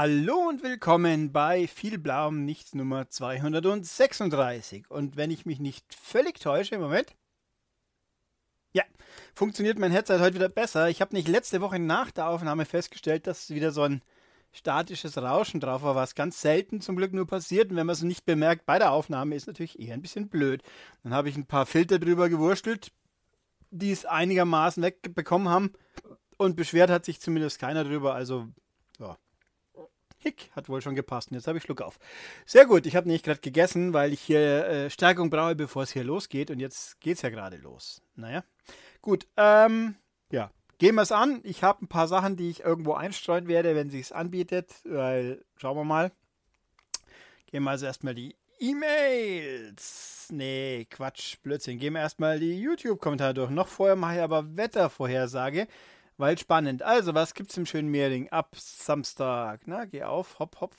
Hallo und willkommen bei viel Blauem Nichts Nummer 236. Und wenn ich mich nicht völlig täusche, im Moment. Ja, funktioniert mein Headset heute wieder besser. Ich habe nicht letzte Woche nach der Aufnahme festgestellt, dass wieder so ein statisches Rauschen drauf war, was ganz selten zum Glück nur passiert. Und wenn man es nicht bemerkt bei der Aufnahme, ist natürlich eher ein bisschen blöd. Dann habe ich ein paar Filter drüber gewurstelt, die es einigermaßen wegbekommen haben. Und beschwert hat sich zumindest keiner drüber. Also Hick, hat wohl schon gepasst. Und jetzt habe ich Schluck auf. Sehr gut, ich habe nicht gerade gegessen, weil ich hier äh, Stärkung brauche, bevor es hier losgeht. Und jetzt geht es ja gerade los. Naja, gut. Ähm, ja, gehen wir es an. Ich habe ein paar Sachen, die ich irgendwo einstreuen werde, wenn sie es anbietet. Weil, schauen wir mal. Gehen wir also erstmal die E-Mails. Nee, Quatsch, Blödsinn. Gehen wir erstmal die YouTube-Kommentare durch. Noch vorher mache ich aber Wettervorhersage. Weil spannend. Also, was gibt's im schönen Mehring ab Samstag? Na, geh auf, hopp, hopp.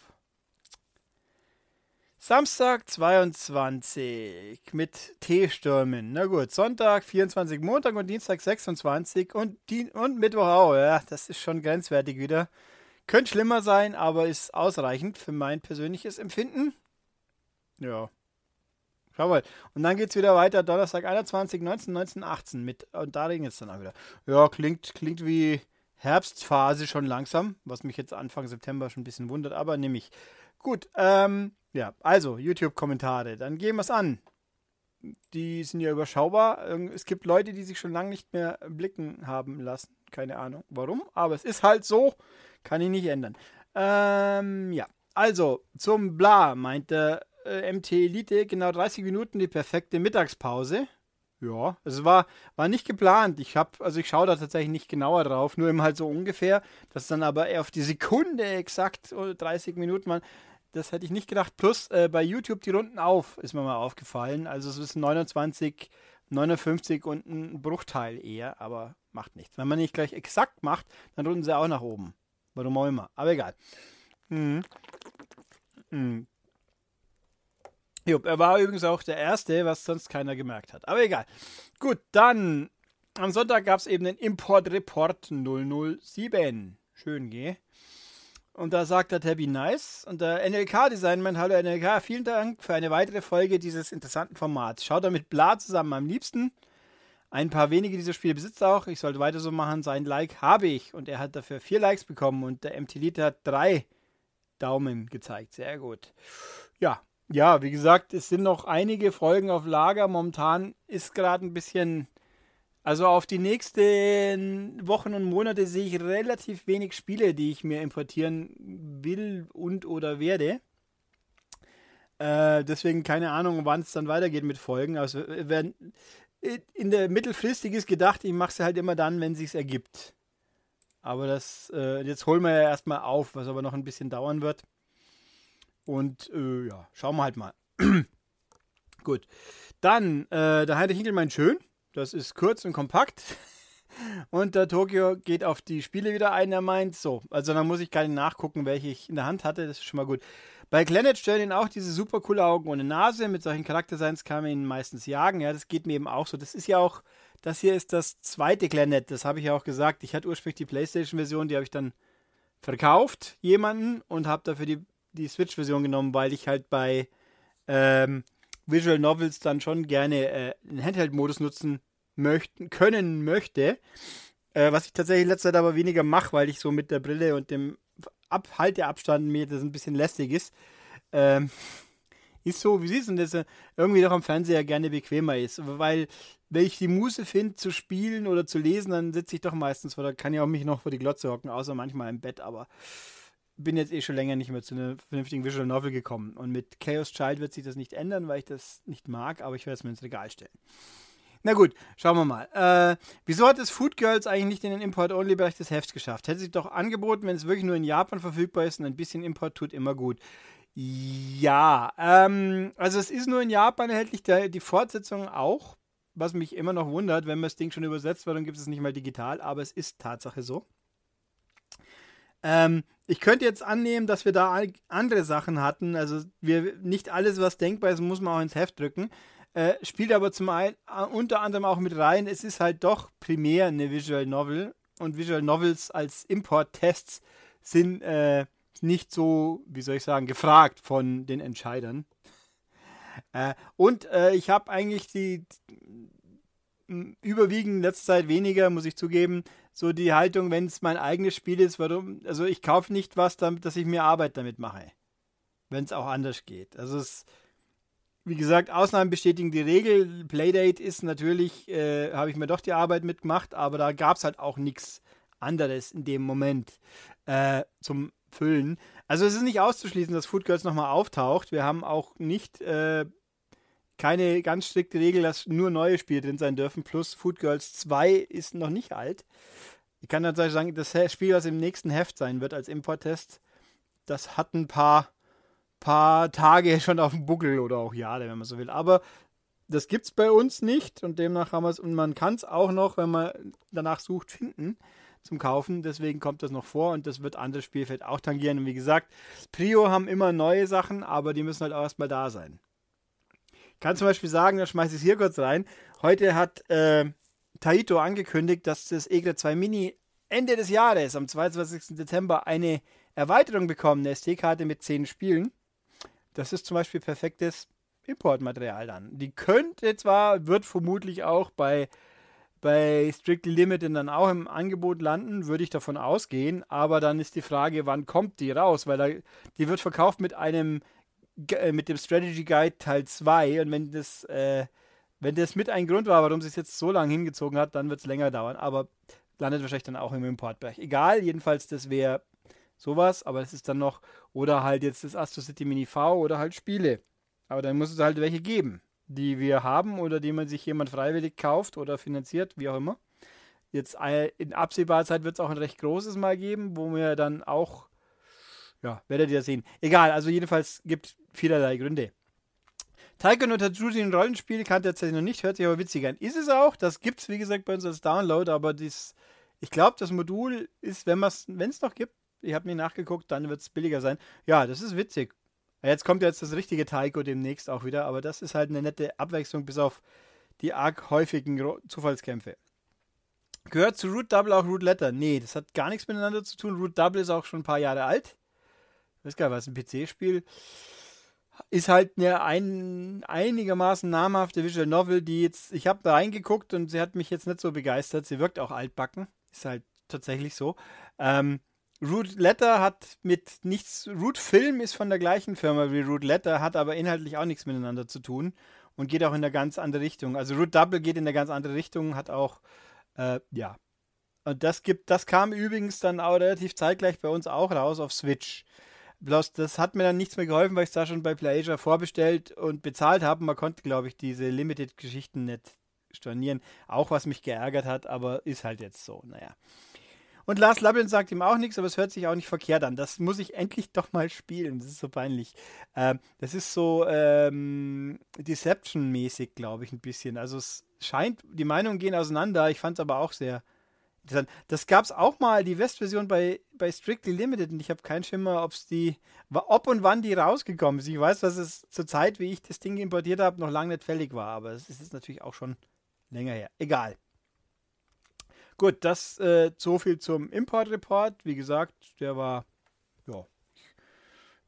Samstag 22 mit T-Stürmen. Na gut, Sonntag 24, Montag und Dienstag 26 und, Dien und Mittwoch auch. Ja, das ist schon grenzwertig wieder. Könnte schlimmer sein, aber ist ausreichend für mein persönliches Empfinden. Ja. Jawohl. Und dann geht es wieder weiter, Donnerstag 21, 19, 19, 18 mit. Und da ging es dann auch wieder. Ja, klingt, klingt wie Herbstphase schon langsam, was mich jetzt Anfang September schon ein bisschen wundert, aber nehme ich. Gut, ähm, ja, also YouTube-Kommentare, dann gehen wir es an. Die sind ja überschaubar. Es gibt Leute, die sich schon lange nicht mehr blicken haben lassen. Keine Ahnung warum, aber es ist halt so. Kann ich nicht ändern. Ähm, ja, also zum Bla meinte äh, MT Elite genau 30 Minuten die perfekte Mittagspause. Ja, es war, war nicht geplant. Ich habe, also ich schaue da tatsächlich nicht genauer drauf, nur eben halt so ungefähr, dass dann aber eher auf die Sekunde exakt 30 Minuten waren. Das hätte ich nicht gedacht. Plus äh, bei YouTube die Runden auf, ist mir mal aufgefallen. Also es ist 29, 59 und ein Bruchteil eher, aber macht nichts. Wenn man nicht gleich exakt macht, dann runden sie auch nach oben. Warum auch immer. Aber egal. Hm. Hm. Jupp, er war übrigens auch der Erste, was sonst keiner gemerkt hat. Aber egal. Gut, dann am Sonntag gab es eben den Import Report 007. Schön, geh. Und da sagt der Tabby Nice und der NLK-Designmann, hallo NLK, vielen Dank für eine weitere Folge dieses interessanten Formats. Schaut da mit Bla zusammen am liebsten. Ein paar wenige dieser Spiele besitzt auch. Ich sollte weiter so machen. Sein Like habe ich. Und er hat dafür vier Likes bekommen und der MT-Liter hat drei Daumen gezeigt. Sehr gut. Ja, ja, wie gesagt, es sind noch einige Folgen auf Lager. Momentan ist gerade ein bisschen, also auf die nächsten Wochen und Monate sehe ich relativ wenig Spiele, die ich mir importieren will und oder werde. Äh, deswegen keine Ahnung, wann es dann weitergeht mit Folgen. Also äh, wenn, äh, in der mittelfristig ist gedacht, ich mache es halt immer dann, wenn es ergibt. Aber das, äh, jetzt holen wir ja erstmal auf, was aber noch ein bisschen dauern wird. Und äh, ja, schauen wir halt mal. Gut. Dann äh, der Heide Hinkelmann schön. Das ist kurz und kompakt. Und der Tokio geht auf die Spiele wieder ein, er meint so. Also dann muss ich gar nicht nachgucken, welche ich in der Hand hatte. Das ist schon mal gut. Bei Glennet stellen ihn auch diese super coole Augen ohne Nase. Mit solchen Charakterseins kann man ihn meistens jagen. Ja, das geht mir eben auch so. Das ist ja auch, das hier ist das zweite Glennet. Das habe ich ja auch gesagt. Ich hatte ursprünglich die Playstation-Version, die habe ich dann verkauft, jemanden, und habe dafür die die Switch-Version genommen, weil ich halt bei ähm, Visual Novels dann schon gerne äh, einen Handheld-Modus nutzen möchten, können möchte. Äh, was ich tatsächlich letzter Zeit aber weniger mache, weil ich so mit der Brille und dem Halteabstand mir das ein bisschen lästig ist. Ähm, ist so, wie siehst du und das äh, irgendwie doch am Fernseher gerne bequemer ist. Weil, wenn ich die Muße finde, zu spielen oder zu lesen, dann sitze ich doch meistens vor, da kann ich auch mich noch vor die Glotze hocken, außer manchmal im Bett, aber bin jetzt eh schon länger nicht mehr zu einer vernünftigen Visual Novel gekommen. Und mit Chaos Child wird sich das nicht ändern, weil ich das nicht mag, aber ich werde es mir ins Regal stellen. Na gut, schauen wir mal. Äh, wieso hat es Food Girls eigentlich nicht in den Import-Only-Bereich des Hefts geschafft? Hätte sich doch angeboten, wenn es wirklich nur in Japan verfügbar ist und ein bisschen Import tut immer gut. Ja, ähm, also es ist nur in Japan erhältlich, der, die Fortsetzung auch, was mich immer noch wundert, wenn man das Ding schon übersetzt wird, dann gibt es es nicht mal digital, aber es ist Tatsache so. Ähm, ich könnte jetzt annehmen, dass wir da andere Sachen hatten. Also wir nicht alles, was denkbar ist, muss man auch ins Heft drücken. Äh, spielt aber zum einen unter anderem auch mit rein. Es ist halt doch primär eine Visual Novel und Visual Novels als Import-Tests sind äh, nicht so, wie soll ich sagen, gefragt von den Entscheidern. Äh, und äh, ich habe eigentlich die überwiegend letzte Zeit weniger, muss ich zugeben, so die Haltung, wenn es mein eigenes Spiel ist, warum, also ich kaufe nicht was, damit, dass ich mir Arbeit damit mache. Wenn es auch anders geht. Also es, wie gesagt, Ausnahmen bestätigen die Regel. Playdate ist natürlich, äh, habe ich mir doch die Arbeit mitgemacht, aber da gab es halt auch nichts anderes in dem Moment äh, zum Füllen. Also es ist nicht auszuschließen, dass Food Girls nochmal auftaucht. Wir haben auch nicht äh, keine ganz strikte Regel, dass nur neue Spiele drin sein dürfen, plus Food Girls 2 ist noch nicht alt. Ich kann tatsächlich sagen, das Spiel, was im nächsten Heft sein wird als Importtest, das hat ein paar, paar Tage schon auf dem Buckel oder auch Jahre, wenn man so will. Aber das gibt es bei uns nicht und demnach haben wir es und man kann es auch noch, wenn man danach sucht, finden zum Kaufen. Deswegen kommt das noch vor und das wird andere Spielfeld auch tangieren. Und wie gesagt, Prio haben immer neue Sachen, aber die müssen halt auch erstmal da sein kann zum Beispiel sagen, da schmeiße ich es hier kurz rein. Heute hat äh, Taito angekündigt, dass das Egra 2 Mini Ende des Jahres, am 22. Dezember, eine Erweiterung bekommen, eine SD-Karte mit 10 Spielen. Das ist zum Beispiel perfektes Importmaterial dann. Die könnte zwar, wird vermutlich auch bei, bei Strictly Limited dann auch im Angebot landen, würde ich davon ausgehen, aber dann ist die Frage, wann kommt die raus, weil da, die wird verkauft mit einem äh, mit dem Strategy Guide Teil 2 und wenn das, äh, wenn das mit ein Grund war, warum sie es jetzt so lange hingezogen hat, dann wird es länger dauern, aber landet wahrscheinlich dann auch im Importbereich. Egal, jedenfalls, das wäre sowas, aber es ist dann noch, oder halt jetzt das Astro City Mini V oder halt Spiele. Aber dann muss es halt welche geben, die wir haben oder die man sich jemand freiwillig kauft oder finanziert, wie auch immer. Jetzt äh, in absehbarer Zeit wird es auch ein recht großes Mal geben, wo wir dann auch ja, werdet ihr sehen. Egal, also jedenfalls gibt vielerlei Gründe. Tycoon unter Jujin Rollenspiel kannte tatsächlich noch nicht, hört sich aber witzig an. Ist es auch, das gibt es wie gesagt bei uns als Download, aber dies, ich glaube, das Modul ist, wenn es noch gibt, ich habe mir nachgeguckt, dann wird es billiger sein. Ja, das ist witzig. Jetzt kommt jetzt das richtige Taiko demnächst auch wieder, aber das ist halt eine nette Abwechslung bis auf die arg häufigen Zufallskämpfe. Gehört zu Root Double auch Root Letter? Nee, das hat gar nichts miteinander zu tun. Root Double ist auch schon ein paar Jahre alt weiß gar nicht, was ein PC-Spiel ist halt eine ein, einigermaßen namhafte Visual Novel, die jetzt, ich habe da reingeguckt und sie hat mich jetzt nicht so begeistert. Sie wirkt auch altbacken, ist halt tatsächlich so. Ähm, Root Letter hat mit nichts, Root Film ist von der gleichen Firma wie Root Letter, hat aber inhaltlich auch nichts miteinander zu tun und geht auch in eine ganz andere Richtung. Also Root Double geht in eine ganz andere Richtung, hat auch, äh, ja. Und das gibt, das kam übrigens dann auch relativ zeitgleich bei uns auch raus auf Switch. Bloß das hat mir dann nichts mehr geholfen, weil ich es da schon bei PlayAsia vorbestellt und bezahlt habe. Man konnte, glaube ich, diese Limited-Geschichten nicht stornieren. Auch was mich geärgert hat, aber ist halt jetzt so, naja. Und Lars Labyrinth sagt ihm auch nichts, aber es hört sich auch nicht verkehrt an. Das muss ich endlich doch mal spielen. Das ist so peinlich. Ähm, das ist so ähm, Deception-mäßig, glaube ich, ein bisschen. Also es scheint, die Meinungen gehen auseinander. Ich fand es aber auch sehr das gab es auch mal, die West-Version bei, bei Strictly Limited und ich habe keinen Schimmer, ob's die, ob und wann die rausgekommen ist. Ich weiß, dass es zur Zeit, wie ich das Ding importiert habe, noch lange nicht fällig war, aber es ist natürlich auch schon länger her. Egal. Gut, das äh, so viel zum Import-Report. Wie gesagt, der war, ja,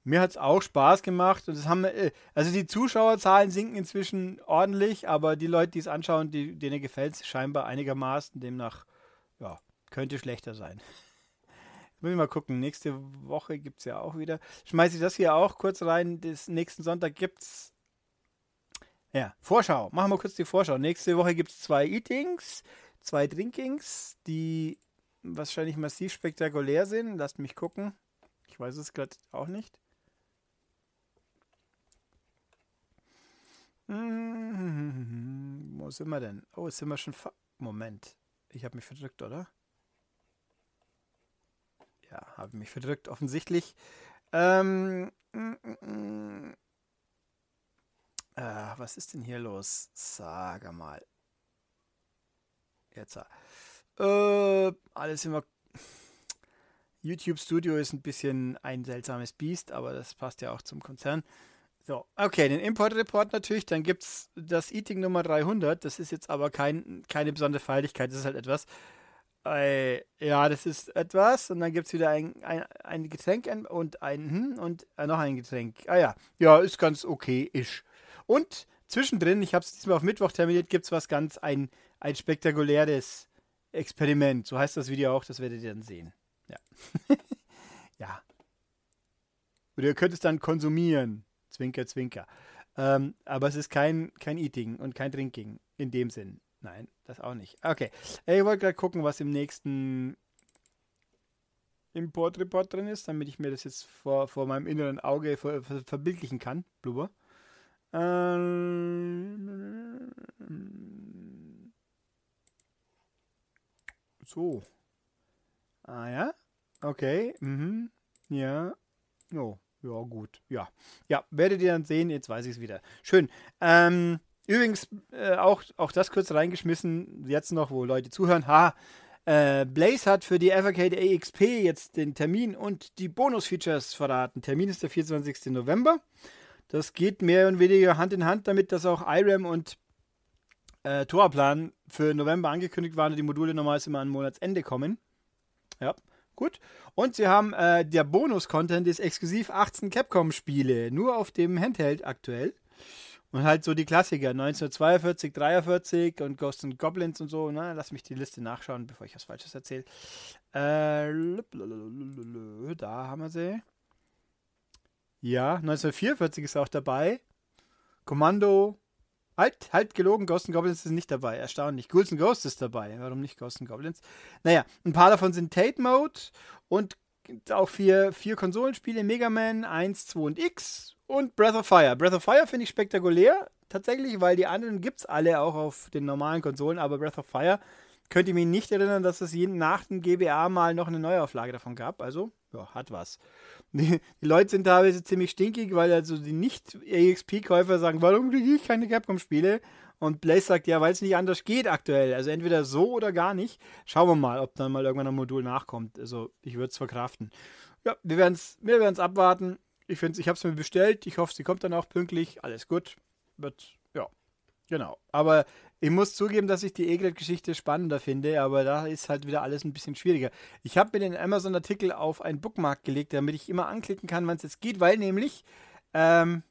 mir hat es auch Spaß gemacht und das haben wir, äh, also die Zuschauerzahlen sinken inzwischen ordentlich, aber die Leute, die es anschauen, denen gefällt es scheinbar einigermaßen. Demnach ja, könnte schlechter sein. Will mal gucken. Nächste Woche gibt es ja auch wieder. Schmeiße ich das hier auch kurz rein. Des nächsten Sonntag gibt es. Ja, Vorschau. Machen wir kurz die Vorschau. Nächste Woche gibt es zwei Eatings, zwei Drinkings, die wahrscheinlich massiv spektakulär sind. Lasst mich gucken. Ich weiß es gerade auch nicht. Wo sind wir denn? Oh, sind wir schon. Moment. Ich habe mich verdrückt, oder? Ja, habe mich verdrückt, offensichtlich. Ähm, mm, mm, mm, äh, was ist denn hier los? Sag mal. Jetzt. Äh, alles immer. YouTube Studio ist ein bisschen ein seltsames Biest, aber das passt ja auch zum Konzern. So, okay, den Import-Report natürlich, dann gibt es das Eating Nummer 300, das ist jetzt aber kein, keine besondere Feierlichkeit, das ist halt etwas. Äh, ja, das ist etwas und dann gibt es wieder ein, ein, ein, Getränk und ein hm, und äh, noch ein Getränk. Ah ja, ja, ist ganz okay-ish. Und zwischendrin, ich habe es diesmal auf Mittwoch terminiert, gibt es was ganz, ein, ein spektakuläres Experiment. So heißt das Video auch, das werdet ihr dann sehen. Ja. ja. Oder ihr könnt es dann konsumieren. Zwinker, Zwinker. Ähm, aber es ist kein, kein Eating und kein Drinking in dem Sinn. Nein, das auch nicht. Okay. Ich wollte gerade gucken, was im nächsten Import-Report drin ist, damit ich mir das jetzt vor, vor meinem inneren Auge ver ver verbildlichen kann. Blubber. Ähm, so. Ah ja. Okay. Mhm. Ja. No. Oh. Ja, gut. Ja. Ja, werdet ihr dann sehen. Jetzt weiß ich es wieder. Schön. Ähm, übrigens, äh, auch, auch das kurz reingeschmissen, jetzt noch, wo Leute zuhören. Ha, äh, Blaze hat für die Evercade AXP jetzt den Termin und die Bonus-Features verraten. Termin ist der 24. November. Das geht mehr und weniger Hand in Hand damit, dass auch IRAM und äh, Torplan für November angekündigt waren und die Module normalerweise immer an Monatsende kommen. Ja. Gut. Und sie haben äh, der Bonus-Content ist exklusiv 18 Capcom-Spiele, nur auf dem Handheld aktuell. Und halt so die Klassiker, 1942, 43 und Ghosts and Goblins und so. Ne? Lass mich die Liste nachschauen, bevor ich was Falsches erzähle. Äh, da haben wir sie. Ja, 1944 ist auch dabei. Kommando, Halt, halt gelogen, Ghosts and Goblins ist nicht dabei. Erstaunlich. Ghouls and Ghosts ist dabei. Warum nicht Ghosts and Goblins? Naja, ein paar davon sind Tate Mode und auch vier, vier Konsolenspiele: Mega Man 1, 2 und X und Breath of Fire. Breath of Fire finde ich spektakulär, tatsächlich, weil die anderen gibt es alle auch auf den normalen Konsolen, aber Breath of Fire könnt ihr mich nicht erinnern, dass es nach dem GBA mal noch eine Neuauflage davon gab. Also ja, hat was. Die, die Leute sind teilweise ziemlich stinkig, weil also die Nicht-EXP-Käufer sagen, warum kriege ich keine Capcom-Spiele? Und Blaze sagt, ja, weil es nicht anders geht aktuell. Also entweder so oder gar nicht. Schauen wir mal, ob dann mal irgendwann ein Modul nachkommt. Also ich würde es verkraften. Ja, wir werden es wir werden's abwarten. Ich finde, ich habe es mir bestellt. Ich hoffe, sie kommt dann auch pünktlich. Alles gut. Wird Genau. Aber ich muss zugeben, dass ich die Egret-Geschichte spannender finde, aber da ist halt wieder alles ein bisschen schwieriger. Ich habe mir den Amazon-Artikel auf einen Bookmark gelegt, damit ich immer anklicken kann, wann es jetzt geht, weil nämlich ähm,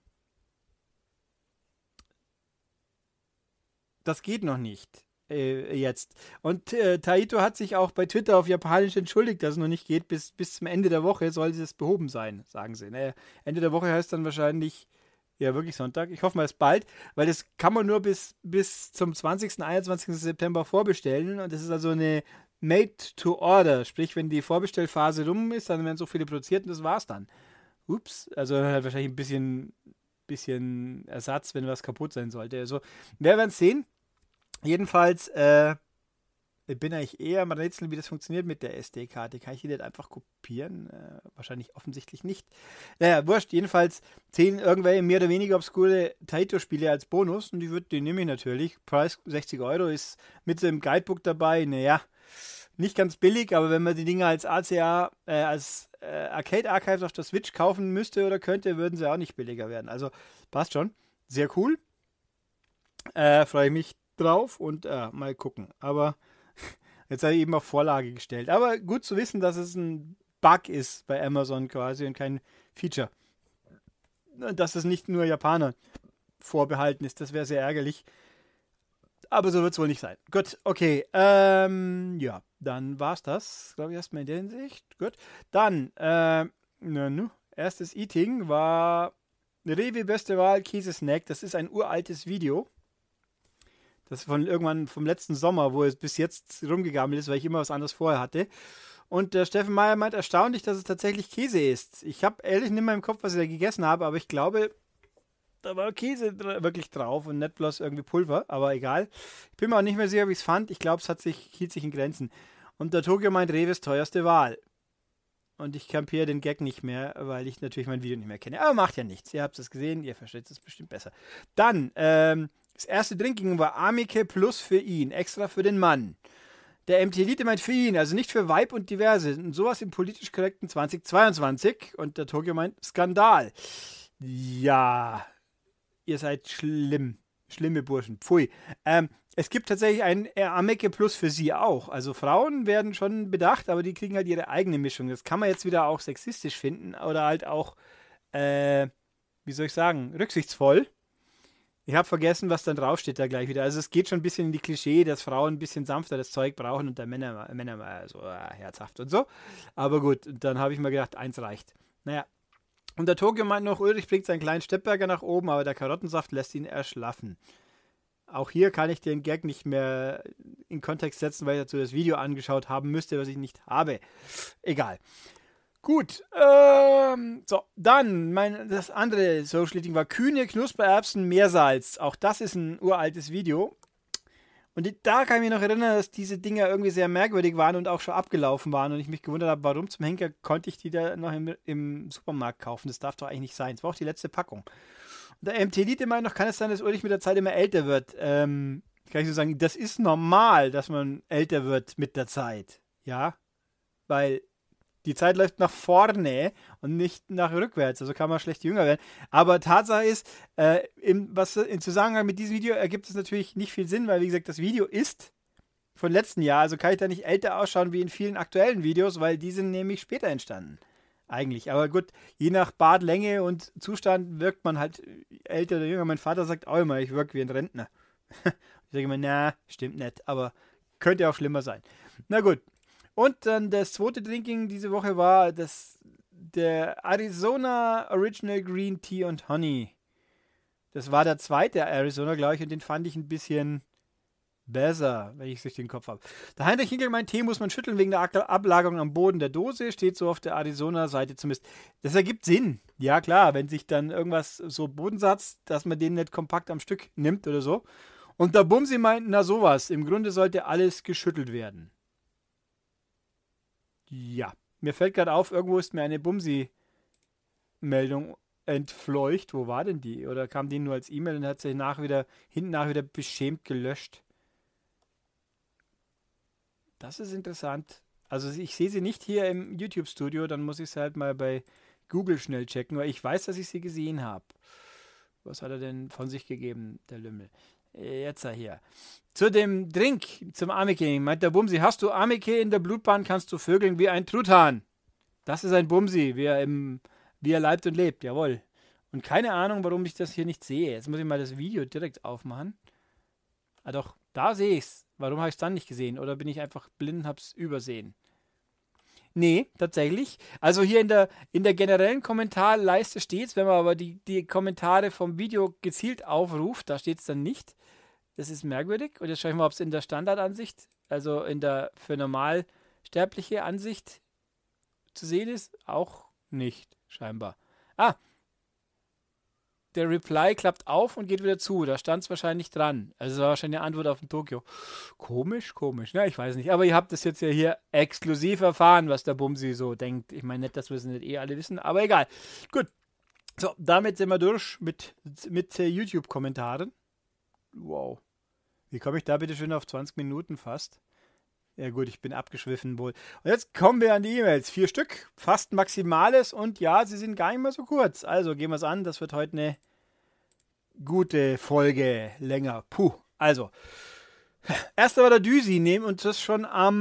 das geht noch nicht äh, jetzt. Und äh, Taito hat sich auch bei Twitter auf Japanisch entschuldigt, dass es noch nicht geht. Bis, bis zum Ende der Woche soll es behoben sein, sagen sie. Naja, ne? Ende der Woche heißt dann wahrscheinlich ja, wirklich Sonntag. Ich hoffe mal, es bald, weil das kann man nur bis, bis zum 20. 21. September vorbestellen. Und das ist also eine Made to Order. Sprich, wenn die Vorbestellphase rum ist, dann werden so viele produziert und das war's dann. Ups, also halt wahrscheinlich ein bisschen, bisschen Ersatz, wenn was kaputt sein sollte. Also, wir werden es sehen. Jedenfalls, äh, bin eigentlich eher mal rätseln, wie das funktioniert mit der SD-Karte. Kann ich die nicht einfach kopieren? Äh, wahrscheinlich offensichtlich nicht. Naja, wurscht. Jedenfalls zehn irgendwelche mehr oder weniger obskure Taito-Spiele als Bonus und die, wird, die nehme ich natürlich. Preis 60 Euro ist mit so einem Guidebook dabei. Naja, nicht ganz billig, aber wenn man die Dinger als ACA, äh, als äh, Arcade Archives auf der Switch kaufen müsste oder könnte, würden sie auch nicht billiger werden. Also passt schon. Sehr cool. Äh, Freue ich mich drauf und äh, mal gucken. Aber Jetzt hat er eben auf Vorlage gestellt. Aber gut zu wissen, dass es ein Bug ist bei Amazon quasi und kein Feature. Dass es nicht nur Japanern vorbehalten ist, das wäre sehr ärgerlich. Aber so wird es wohl nicht sein. Gut, okay. Ähm, ja, dann war es das, glaube ich, erstmal in der Hinsicht. Gut. Dann, äh, na, nu, erstes Eating war Rewe Beste Wahl Käse Snack. Das ist ein uraltes Video. Das von irgendwann vom letzten Sommer, wo es bis jetzt rumgegammelt ist, weil ich immer was anderes vorher hatte. Und der Steffen Meyer meint erstaunlich, dass es tatsächlich Käse ist. Ich habe ehrlich nicht mehr im Kopf, was ich da gegessen habe, aber ich glaube, da war Käse wirklich drauf und nicht bloß irgendwie Pulver, aber egal. Ich bin mir auch nicht mehr sicher, wie ich es fand. Ich glaube, es hat sich, hielt sich in Grenzen. Und der Tokio meint Reves teuerste Wahl. Und ich kampiere den Gag nicht mehr, weil ich natürlich mein Video nicht mehr kenne. Aber macht ja nichts. Ihr habt es gesehen, ihr versteht es bestimmt besser. Dann, ähm, das erste Trinken war Amike plus für ihn, extra für den Mann. Der MT-Elite meint für ihn, also nicht für Weib und Diverse. Und sowas im politisch korrekten 2022. Und der Tokio meint Skandal. Ja, ihr seid schlimm. Schlimme Burschen. Pfui. Ähm, es gibt tatsächlich ein äh, Ameke Plus für sie auch. Also Frauen werden schon bedacht, aber die kriegen halt ihre eigene Mischung. Das kann man jetzt wieder auch sexistisch finden oder halt auch, äh, wie soll ich sagen, rücksichtsvoll. Ich habe vergessen, was dann draufsteht da gleich wieder. Also es geht schon ein bisschen in die Klischee, dass Frauen ein bisschen sanfter das Zeug brauchen und der Männer, Männer mal so äh, herzhaft und so. Aber gut, dann habe ich mir gedacht, eins reicht. Naja. Und der Tokio meint noch, Ulrich bringt seinen kleinen Steppberger nach oben, aber der Karottensaft lässt ihn erschlaffen. Auch hier kann ich den Gag nicht mehr in Kontext setzen, weil ich dazu das Video angeschaut haben müsste, was ich nicht habe. Egal. Gut, ähm, so, dann, mein, das andere Social Eating war Kühne, Knuspererbsen, Meersalz. Auch das ist ein uraltes Video. Und da kann ich mich noch erinnern, dass diese Dinger irgendwie sehr merkwürdig waren und auch schon abgelaufen waren und ich mich gewundert habe, warum zum Henker konnte ich die da noch im, im Supermarkt kaufen. Das darf doch eigentlich nicht sein. Das war auch die letzte Packung. Und der MT lied immer noch, kann es sein, dass Ulrich mit der Zeit immer älter wird. Ähm, kann ich so sagen, das ist normal, dass man älter wird mit der Zeit. Ja, weil die Zeit läuft nach vorne und nicht nach rückwärts. Also kann man schlecht jünger werden. Aber Tatsache ist, äh, im, was, im Zusammenhang mit diesem Video ergibt es natürlich nicht viel Sinn, weil, wie gesagt, das Video ist von letzten Jahr. Also kann ich da nicht älter ausschauen wie in vielen aktuellen Videos, weil die sind nämlich später entstanden. Eigentlich. Aber gut, je nach Bartlänge und Zustand wirkt man halt älter oder jünger. Mein Vater sagt auch immer, ich wirke wie ein Rentner. ich sage immer, na, stimmt nicht. Aber könnte auch schlimmer sein. Na gut. Und dann das zweite Drinking diese Woche war das, der Arizona Original Green Tea und Honey. Das war der zweite Arizona, glaube ich, und den fand ich ein bisschen besser, wenn ich es richtig im Kopf habe. Der Heinrich Hinkel meint, Tee muss man schütteln wegen der Ablagerung am Boden der Dose, steht so auf der Arizona-Seite zumindest. Das ergibt Sinn. Ja, klar, wenn sich dann irgendwas so Bodensatz, dass man den nicht kompakt am Stück nimmt oder so. Und da Bumsi meint, na sowas, im Grunde sollte alles geschüttelt werden. Ja. Mir fällt gerade auf, irgendwo ist mir eine Bumsi-Meldung entfleucht. Wo war denn die? Oder kam die nur als E-Mail und hat sich nach wieder, hinten nach wieder beschämt gelöscht? Das ist interessant. Also ich sehe sie nicht hier im YouTube-Studio, dann muss ich sie halt mal bei Google schnell checken, weil ich weiß, dass ich sie gesehen habe. Was hat er denn von sich gegeben, der Lümmel? Äh, jetzt hier. Zu dem Drink, zum Amiki, meint der Bumsi, hast du Amiki in der Blutbahn, kannst du vögeln wie ein Truthahn. Das ist ein Bumsi, wie er, im, wie er leibt und lebt, jawohl. Und keine Ahnung, warum ich das hier nicht sehe. Jetzt muss ich mal das Video direkt aufmachen. Ah doch, da sehe ich es. Warum habe ich es dann nicht gesehen? Oder bin ich einfach blind und habe es übersehen? Nee, tatsächlich. Also hier in der, in der generellen Kommentarleiste steht es, wenn man aber die, die Kommentare vom Video gezielt aufruft, da steht es dann nicht. Das ist merkwürdig. Und jetzt schaue ich mal, ob es in der Standardansicht, also in der für normal sterbliche Ansicht zu sehen ist. Auch nicht, scheinbar. Ah, der Reply klappt auf und geht wieder zu. Da stand es wahrscheinlich dran. Also war wahrscheinlich eine Antwort auf den Tokio. Komisch, komisch. Ja, ich weiß nicht. Aber ihr habt das jetzt ja hier exklusiv erfahren, was der Bumsi so denkt. Ich meine, nicht, dass wir es nicht eh alle wissen, aber egal. Gut. So, damit sind wir durch mit, mit äh, YouTube-Kommentaren. Wow. Wie komme ich da bitte schön auf 20 Minuten fast? Ja gut, ich bin abgeschwiffen wohl. Und jetzt kommen wir an die E-Mails. Vier Stück, fast maximales und ja, sie sind gar nicht mehr so kurz. Also gehen wir es an, das wird heute eine gute Folge länger. Puh, also. Erster war der Düsi nehmen uns das schon am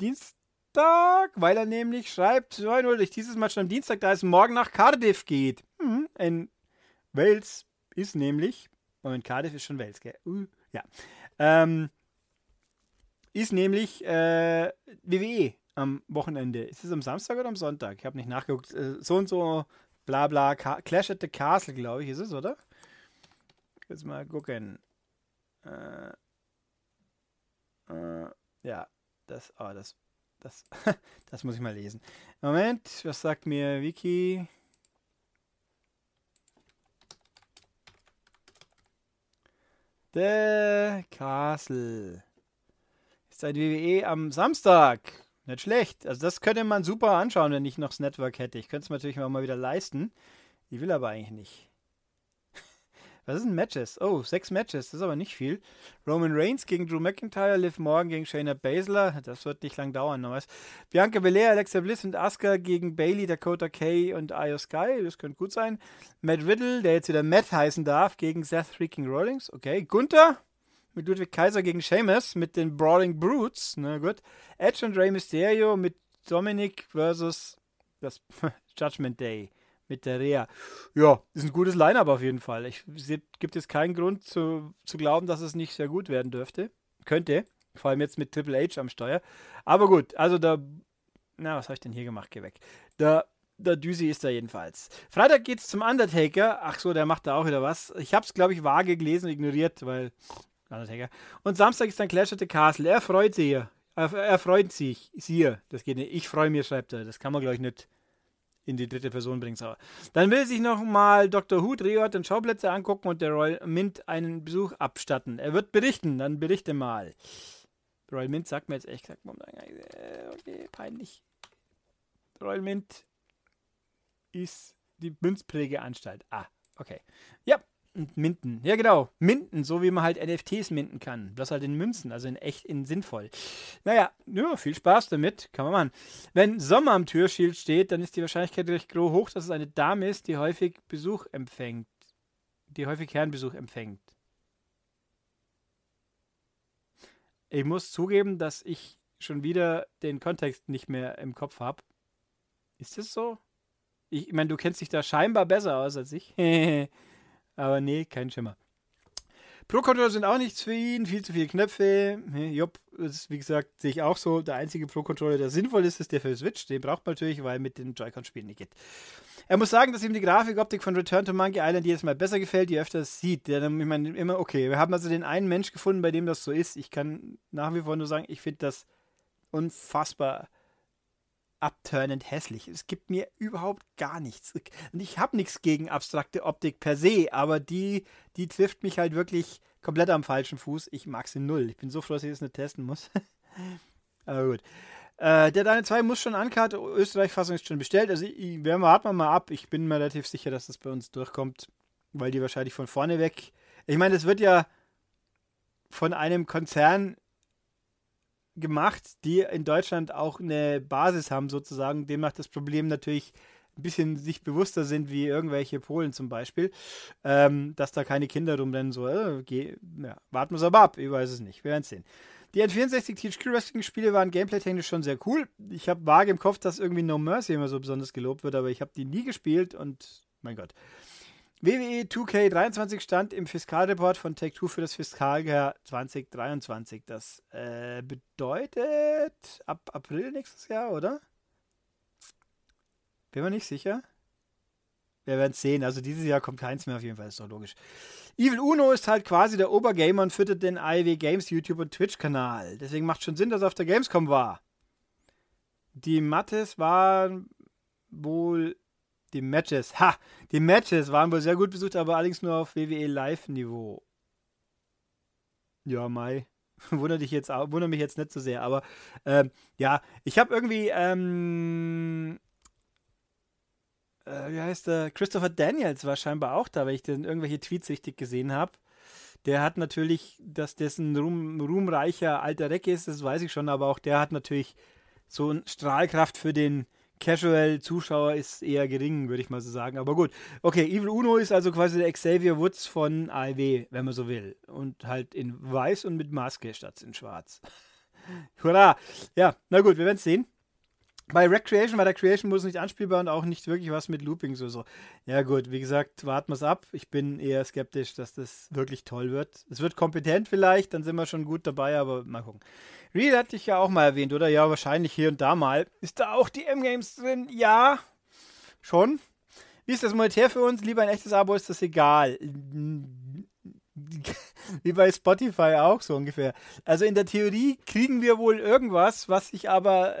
Dienstag, weil er nämlich schreibt, so ein ich dieses Mal schon am Dienstag, da es morgen nach Cardiff geht. Hm, in Wales ist nämlich, Moment, Cardiff ist schon Wales, gell? Uh, ja. Ähm, ist nämlich äh, WWE am Wochenende. Ist es am Samstag oder am Sonntag? Ich habe nicht nachgeguckt. Äh, so und so, bla bla, Ka Clash at the Castle, glaube ich, ist es, oder? Jetzt mal gucken. Äh, äh ja, das, oh, das, das, das muss ich mal lesen. Moment, was sagt mir Wiki? The Castle. Seit WWE am Samstag. Nicht schlecht. Also das könnte man super anschauen, wenn ich noch das Network hätte. Ich könnte es mir natürlich auch mal wieder leisten. Ich will aber eigentlich nicht. Was sind Matches? Oh, sechs Matches, das ist aber nicht viel. Roman Reigns gegen Drew McIntyre, Liv Morgan gegen Shayna Baszler, das wird nicht lang dauern, nochmals. Bianca Belair, Alexa Bliss und Asuka gegen Bailey, Dakota Kay und Io Sky, das könnte gut sein. Matt Riddle, der jetzt wieder Matt heißen darf, gegen Seth freaking Rollins, okay. Gunther mit Ludwig Kaiser gegen Seamus mit den Brawling Brutes, na gut. Edge und Rey Mysterio mit Dominic versus das Judgment Day mit der Rea. Ja, ist ein gutes Line-Up auf jeden Fall. Ich gibt jetzt keinen Grund zu, zu glauben, dass es nicht sehr gut werden dürfte. Könnte. Vor allem jetzt mit Triple H am Steuer. Aber gut, also da. Na, was habe ich denn hier gemacht? Geh weg. Da der Düsi ist da jedenfalls. Freitag geht es zum Undertaker. Ach so, der macht da auch wieder was. Ich habe es, glaube ich, vage gelesen und ignoriert, weil Undertaker. Und Samstag ist dann Clash of the Castle. Er freut sich. Er, er freut sich. Siehe. Das geht nicht. Ich freue mich, schreibt er. Das kann man, glaube ich, nicht in die dritte Person bringen. Aber dann will sich nochmal Dr. Who Drehort und Schauplätze angucken und der Royal Mint einen Besuch abstatten. Er wird berichten. Dann berichte mal. Royal Mint sagt mir jetzt echt gesagt, äh, okay, peinlich. Royal Mint ist die Münzprägeanstalt. Ah, okay. Ja, Minden. Ja, genau. Minden, so wie man halt NFTs minden kann. Das halt in Münzen, also in echt in sinnvoll. Naja, nur viel Spaß damit. Kann man machen. Wenn Sommer am Türschild steht, dann ist die Wahrscheinlichkeit recht hoch, dass es eine Dame ist, die häufig Besuch empfängt. Die häufig Herrenbesuch empfängt. Ich muss zugeben, dass ich schon wieder den Kontext nicht mehr im Kopf habe. Ist das so? Ich meine, du kennst dich da scheinbar besser aus als ich. Aber nee, kein Schimmer. Pro-Controller sind auch nichts für ihn, viel zu viele Knöpfe. Jupp, ist, wie gesagt, sehe ich auch so. Der einzige Pro-Controller, der sinnvoll ist, ist der für Switch. Den braucht man natürlich, weil mit den Joy-Con spielen nicht geht. Er muss sagen, dass ihm die Grafikoptik von Return to Monkey Island jedes Mal besser gefällt, je öfter es sieht. Ja, ich meine, immer, okay, wir haben also den einen Mensch gefunden, bei dem das so ist. Ich kann nach wie vor nur sagen, ich finde das unfassbar abturnend hässlich. Es gibt mir überhaupt gar nichts. Und ich habe nichts gegen abstrakte Optik per se, aber die, die trifft mich halt wirklich komplett am falschen Fuß. Ich mag sie null. Ich bin so froh, dass ich das nicht testen muss. aber gut. Äh, der Deine 2 muss schon ankarte. Österreich-Fassung ist schon bestellt. Also ich, wir, warten wir mal ab. Ich bin mir relativ sicher, dass das bei uns durchkommt, weil die wahrscheinlich von vorne weg. Ich meine, es wird ja von einem Konzern gemacht, die in Deutschland auch eine Basis haben sozusagen, demnach das Problem natürlich ein bisschen sich bewusster sind wie irgendwelche Polen zum Beispiel, ähm, dass da keine Kinder rumrennen, so, äh, geh, ja, warten wir es aber ab, ich weiß es nicht, wir werden es sehen. Die N64 THQ Wrestling Spiele waren gameplay-technisch schon sehr cool. Ich habe vage im Kopf, dass irgendwie No Mercy immer so besonders gelobt wird, aber ich habe die nie gespielt und mein Gott. WWE 2K23 stand im Fiskalreport von Tech2 für das Fiskaljahr 2023. Das äh, bedeutet ab April nächstes Jahr, oder? Bin mir nicht sicher. Wir werden es sehen. Also dieses Jahr kommt keins mehr auf jeden Fall, ist doch logisch. Evil Uno ist halt quasi der Obergamer und füttert den IW Games YouTube und Twitch-Kanal. Deswegen macht schon Sinn, dass er auf der Gamescom war. Die Mattes waren wohl die Matches, ha! Die Matches waren wohl sehr gut besucht, aber allerdings nur auf WWE Live-Niveau. Ja, Mai. Wunder dich jetzt, wunder mich jetzt nicht so sehr, aber ähm, ja, ich habe irgendwie, ähm, äh, wie heißt der? Christopher Daniels war scheinbar auch da, weil ich den irgendwelche Tweets richtig gesehen habe. Der hat natürlich, dass dessen Ruhm, ruhmreicher alter Reck ist, das weiß ich schon, aber auch der hat natürlich so eine Strahlkraft für den Casual-Zuschauer ist eher gering, würde ich mal so sagen. Aber gut. Okay, Evil Uno ist also quasi der Xavier Woods von AEW, wenn man so will. Und halt in weiß und mit Maske statt in schwarz. Hurra! Ja, na gut, wir werden es sehen. Bei Recreation war der Creation-Modus nicht anspielbar und auch nicht wirklich was mit Looping so. so. Ja, gut, wie gesagt, warten wir es ab. Ich bin eher skeptisch, dass das wirklich toll wird. Es wird kompetent vielleicht, dann sind wir schon gut dabei, aber mal gucken. Real hatte ich ja auch mal erwähnt, oder? Ja, wahrscheinlich hier und da mal. Ist da auch die M-Games drin? Ja, schon. Wie ist das monetär für uns? Lieber ein echtes Abo ist das egal. Wie bei Spotify auch so ungefähr. Also in der Theorie kriegen wir wohl irgendwas, was sich aber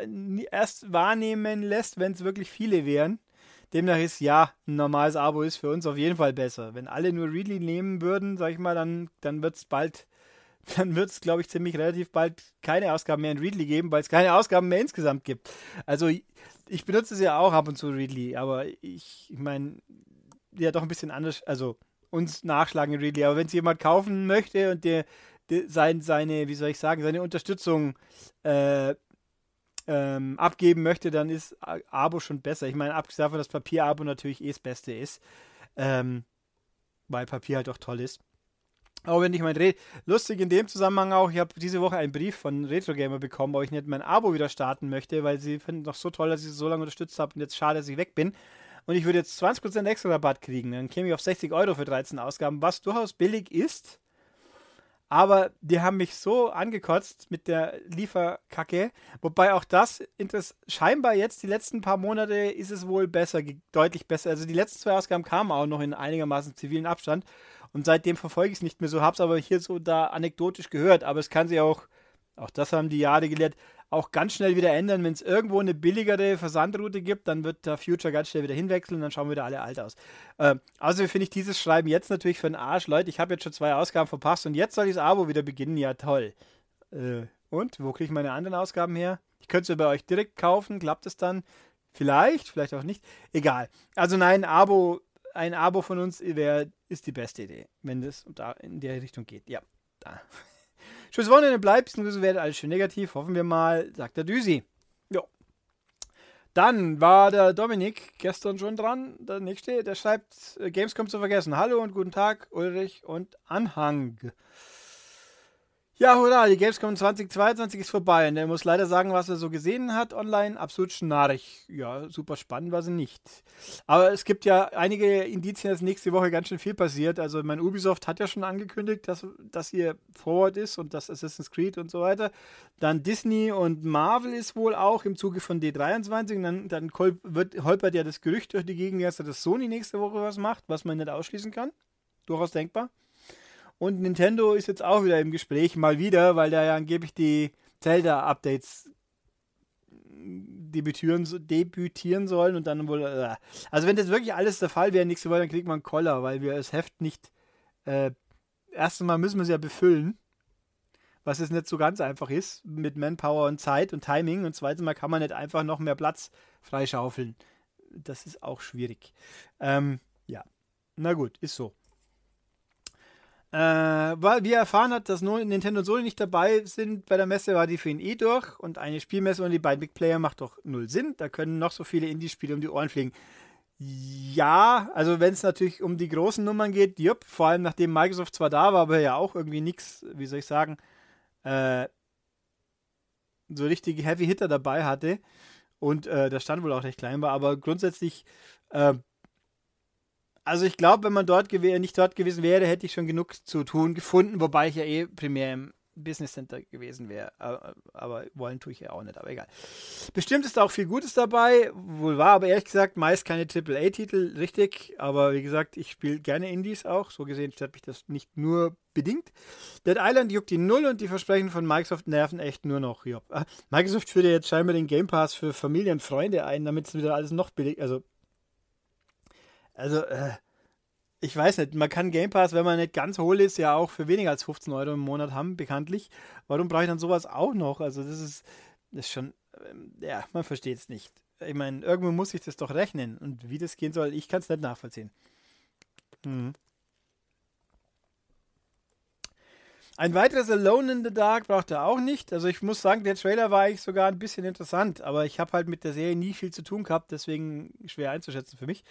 erst wahrnehmen lässt, wenn es wirklich viele wären. Demnach ist ja, ein normales Abo ist für uns auf jeden Fall besser. Wenn alle nur Readly nehmen würden, sag ich mal, dann, dann wird es bald, dann wird es, glaube ich, ziemlich relativ bald keine Ausgaben mehr in Readly geben, weil es keine Ausgaben mehr insgesamt gibt. Also ich benutze es ja auch ab und zu Readly, aber ich, ich meine, ja doch ein bisschen anders, also uns nachschlagen, really. Aber wenn es jemand kaufen möchte und der, der sein, seine, wie soll ich sagen, seine Unterstützung äh, ähm, abgeben möchte, dann ist Abo schon besser. Ich meine, abgesehen davon, dass Papierabo natürlich eh das Beste ist. Ähm, weil Papier halt auch toll ist. Aber wenn ich mein Re lustig in dem Zusammenhang auch, ich habe diese Woche einen Brief von Retro Gamer bekommen, ob ich nicht mein Abo wieder starten möchte, weil sie finden es noch so toll, dass ich sie so lange unterstützt habe und jetzt schade, dass ich weg bin und ich würde jetzt 20% extra Rabatt kriegen, dann käme ich auf 60 Euro für 13 Ausgaben, was durchaus billig ist. Aber die haben mich so angekotzt mit der Lieferkacke. Wobei auch das, scheinbar jetzt die letzten paar Monate ist es wohl besser, deutlich besser. Also die letzten zwei Ausgaben kamen auch noch in einigermaßen zivilen Abstand. Und seitdem verfolge ich es nicht mehr so, habe es aber hier so da anekdotisch gehört. Aber es kann sich auch, auch das haben die Jahre gelehrt, auch ganz schnell wieder ändern. Wenn es irgendwo eine billigere Versandroute gibt, dann wird der Future ganz schnell wieder hinwechseln und dann schauen wir wieder alle alt aus. Ähm, also finde ich dieses Schreiben jetzt natürlich für den Arsch. Leute, ich habe jetzt schon zwei Ausgaben verpasst und jetzt soll ich das Abo wieder beginnen. Ja, toll. Äh, und wo kriege ich meine anderen Ausgaben her? Ich könnte sie bei euch direkt kaufen. Klappt es dann? Vielleicht, vielleicht auch nicht. Egal. Also nein, Abo, ein Abo von uns äh, wär, ist die beste Idee, wenn das da in der Richtung geht. Ja, da. Schönes Wochenende, bleibt, beziehungsweise werdet alles schön negativ, hoffen wir mal, sagt der Düsi. Jo. Dann war der Dominik gestern schon dran, der nächste, der schreibt, äh, Gamescom zu vergessen. Hallo und guten Tag, Ulrich und Anhang. Ja, hurra, die Gamescom 2022 ist vorbei und er muss leider sagen, was er so gesehen hat online, absolut schnarrig. Ja, super spannend war sie nicht. Aber es gibt ja einige Indizien, dass nächste Woche ganz schön viel passiert. Also, mein Ubisoft hat ja schon angekündigt, dass, dass hier Forward ist und dass Assassin's Creed und so weiter. Dann Disney und Marvel ist wohl auch im Zuge von D23. Und dann, dann wird, holpert ja das Gerücht durch die Gegend, dass Sony nächste Woche was macht, was man nicht ausschließen kann. Durchaus denkbar. Und Nintendo ist jetzt auch wieder im Gespräch, mal wieder, weil da ja angeblich die Zelda-Updates debütieren, debütieren sollen und dann wohl. Äh. Also, wenn das wirklich alles der Fall wäre nächste Woche, dann kriegt man einen Koller, weil wir das Heft nicht. Äh, erstens mal müssen wir es ja befüllen, was jetzt nicht so ganz einfach ist, mit Manpower und Zeit und Timing. Und zweitens mal kann man nicht einfach noch mehr Platz freischaufeln. Das ist auch schwierig. Ähm, ja, na gut, ist so. Äh, weil wir erfahren hat, dass Nintendo und Sony nicht dabei sind bei der Messe, war die für ihn eh durch. Und eine Spielmesse und die beiden Big Player macht doch null Sinn. Da können noch so viele Indie-Spiele um die Ohren fliegen. Ja, also wenn es natürlich um die großen Nummern geht, jupp, vor allem nachdem Microsoft zwar da war, aber ja auch irgendwie nichts, wie soll ich sagen, äh, so richtige Heavy Hitter dabei hatte und äh, der Stand wohl auch recht klein war, aber grundsätzlich äh, also ich glaube, wenn man dort nicht dort gewesen wäre, hätte ich schon genug zu tun gefunden, wobei ich ja eh primär im Business Center gewesen wäre. Aber, wollen tue ich ja auch nicht, aber egal. Bestimmt ist auch viel Gutes dabei, wohl war, aber ehrlich gesagt meist keine AAA-Titel, richtig. Aber wie gesagt, ich spiele gerne Indies auch. So gesehen stört mich das nicht nur bedingt. Dead Island juckt die Null und die Versprechen von Microsoft nerven echt nur noch. Job. Ah, Microsoft führt ja jetzt scheinbar den Game Pass für Familie und Freunde ein, damit es wieder alles noch billig, also also, äh, ich weiß nicht, man kann Game Pass, wenn man nicht ganz hohl ist, ja auch für weniger als 15 Euro im Monat haben, bekanntlich. Warum brauche ich dann sowas auch noch? Also, das ist, das ist schon, ähm, ja, man versteht es nicht. Ich meine, irgendwo muss ich das doch rechnen. Und wie das gehen soll, ich kann es nicht nachvollziehen. Mhm. Ein weiteres Alone in the Dark braucht er auch nicht. Also ich muss sagen, der Trailer war eigentlich sogar ein bisschen interessant, aber ich habe halt mit der Serie nie viel zu tun gehabt, deswegen schwer einzuschätzen für mich.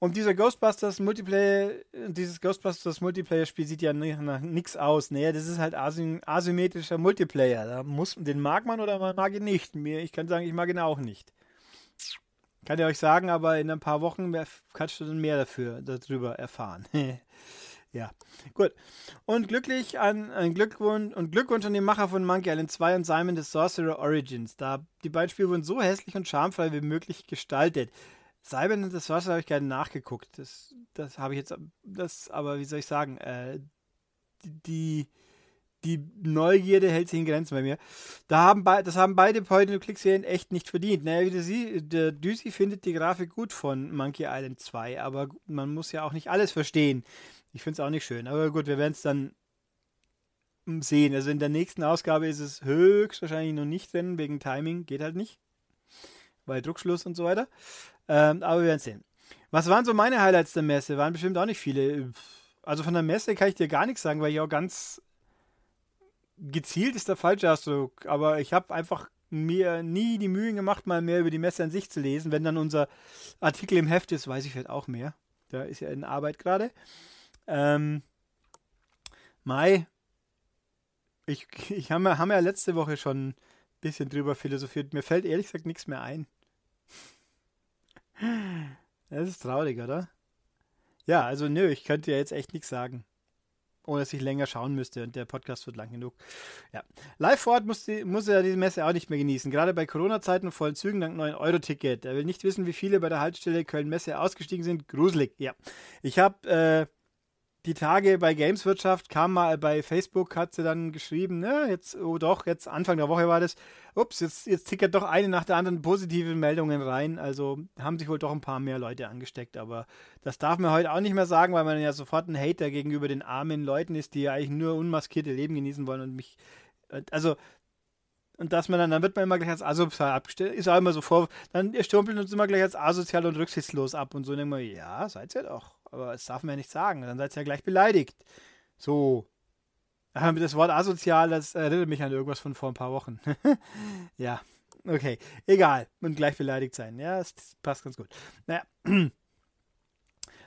Und dieser Ghostbusters Multiplayer, dieses Ghostbusters Multiplayer-Spiel sieht ja nach nichts aus. Naja, das ist halt asym asymmetrischer Multiplayer. Da muss, den mag man oder man mag ihn nicht. Mir, ich kann sagen, ich mag ihn auch nicht. Kann ich euch sagen, aber in ein paar Wochen kannst du dann mehr dafür, darüber erfahren. ja, gut. Und glücklich an, an Glückwunsch und Glückwunsch an den Macher von Monkey Island 2 und Simon the Sorcerer Origins. Da die beiden Spiele wurden so hässlich und schamfrei wie möglich gestaltet. Salbendes Wasser habe ich gerne nachgeguckt. Das, das habe ich jetzt, das, aber wie soll ich sagen, äh, die, die Neugierde hält sich in Grenzen bei mir. Da haben das haben beide Point-and-Click-Serien echt nicht verdient. Naja, wie du sie, der Düsi findet die Grafik gut von Monkey Island 2, aber man muss ja auch nicht alles verstehen. Ich finde es auch nicht schön. Aber gut, wir werden es dann mm, sehen. Also in der nächsten Ausgabe ist es höchstwahrscheinlich noch nicht drin, wegen Timing, geht halt nicht. Weil Druckschluss und so weiter. Ähm, aber wir werden sehen. Was waren so meine Highlights der Messe? Waren bestimmt auch nicht viele. Also von der Messe kann ich dir gar nichts sagen, weil ich auch ganz gezielt ist der falsche Ausdruck. Aber ich habe einfach mir nie die Mühe gemacht, mal mehr über die Messe an sich zu lesen. Wenn dann unser Artikel im Heft ist, weiß ich vielleicht halt auch mehr. Da ist ja in Arbeit gerade. Ähm, Mai, ich, ich haben, wir, ja letzte Woche schon ein bisschen drüber philosophiert. Mir fällt ehrlich gesagt nichts mehr ein. Das ist traurig, oder? Ja, also nö, ich könnte ja jetzt echt nichts sagen. Ohne dass ich länger schauen müsste und der Podcast wird lang genug. Ja. Live vor Ort muss, die, muss er diese Messe auch nicht mehr genießen. Gerade bei Corona-Zeiten und vollen Zügen dank 9-Euro-Ticket. Er will nicht wissen, wie viele bei der Haltestelle Köln-Messe ausgestiegen sind. Gruselig, ja. Ich habe äh, die Tage bei Gameswirtschaft kam mal bei Facebook, hat sie dann geschrieben, ne, jetzt, oh doch, jetzt Anfang der Woche war das, ups, jetzt, jetzt tickert doch eine nach der anderen positive Meldungen rein. Also haben sich wohl doch ein paar mehr Leute angesteckt, aber das darf man heute auch nicht mehr sagen, weil man ja sofort ein Hater gegenüber den armen Leuten ist, die ja eigentlich nur unmaskierte Leben genießen wollen und mich, also und dass man dann, dann wird man immer gleich als asozial abgestellt, ist auch immer so vor, dann stumpeln uns immer gleich als asozial und rücksichtslos ab und so, denkt man, ja, seid ihr doch. Aber das darf man ja nicht sagen, dann seid ihr ja gleich beleidigt. So. Das Wort asozial, das erinnert mich an irgendwas von vor ein paar Wochen. ja, okay. Egal. Und gleich beleidigt sein. Ja, das passt ganz gut. Naja.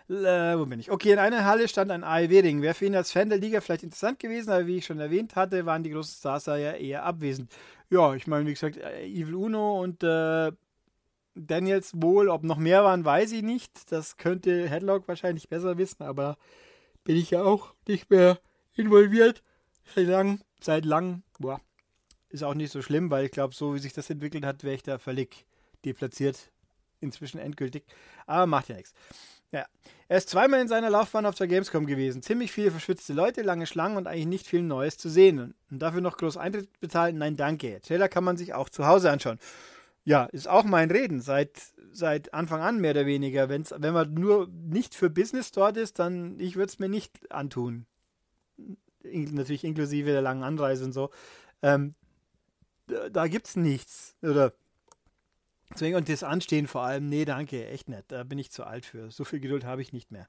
Äh, wo bin ich? Okay, in einer Halle stand ein AEW-Ring. Wäre für ihn als Fan der Liga vielleicht interessant gewesen, aber wie ich schon erwähnt hatte, waren die großen Stars da ja eher abwesend. Ja, ich meine, wie gesagt, äh, Evil Uno und äh, Daniels wohl. Ob noch mehr waren, weiß ich nicht. Das könnte Headlock wahrscheinlich besser wissen, aber bin ich ja auch nicht mehr involviert. Seit lang, seit lang, boah, ist auch nicht so schlimm, weil ich glaube, so wie sich das entwickelt hat, wäre ich da völlig deplatziert. Inzwischen endgültig. Aber macht ja nichts. Ja. Er ist zweimal in seiner Laufbahn auf der Gamescom gewesen. Ziemlich viele verschwitzte Leute, lange Schlangen und eigentlich nicht viel Neues zu sehen. Und dafür noch groß Eintritt bezahlen? Nein, danke. Trailer kann man sich auch zu Hause anschauen. Ja, ist auch mein Reden seit, seit Anfang an mehr oder weniger. Wenn's, wenn man nur nicht für Business dort ist, dann ich würde es mir nicht antun. In, natürlich inklusive der langen Anreise und so. Ähm, da, da es nichts. Oder deswegen, und das Anstehen vor allem, nee, danke, echt nicht. Da bin ich zu alt für. So viel Geduld habe ich nicht mehr.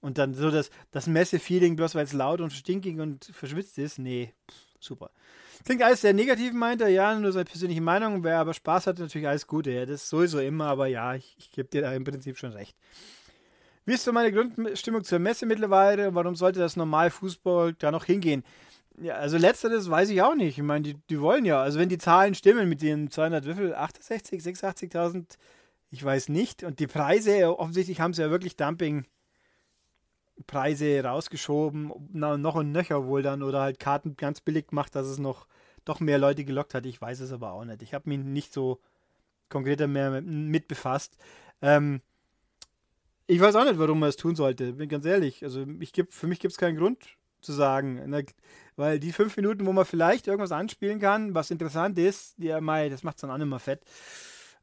Und dann so das, das Messe-Feeling, bloß weil es laut und stinkig und verschwitzt ist, nee, pff, Super. Klingt alles sehr negativ, meint er, ja, nur seine persönliche Meinung. Wer aber Spaß hat, natürlich alles Gute. Ja, das ist sowieso immer, aber ja, ich, ich gebe dir da im Prinzip schon recht. Wie ist so meine Grundstimmung zur Messe mittlerweile? Warum sollte das normal Fußball da noch hingehen? Ja, also letzteres weiß ich auch nicht. Ich meine, die, die wollen ja. Also wenn die Zahlen stimmen mit den 200 Würfel, 68, 86.000, ich weiß nicht. Und die Preise, offensichtlich haben sie ja wirklich Dumping Preise rausgeschoben, noch und nöcher wohl dann oder halt Karten ganz billig gemacht, dass es noch doch mehr Leute gelockt hat. Ich weiß es aber auch nicht. Ich habe mich nicht so konkreter mehr mit befasst. Ähm, ich weiß auch nicht, warum man es tun sollte, bin ganz ehrlich. Also ich geb, für mich gibt es keinen Grund zu sagen. Na, ne, weil die fünf Minuten, wo man vielleicht irgendwas anspielen kann, was interessant ist, ja, mei, das macht es dann auch nicht mehr fett.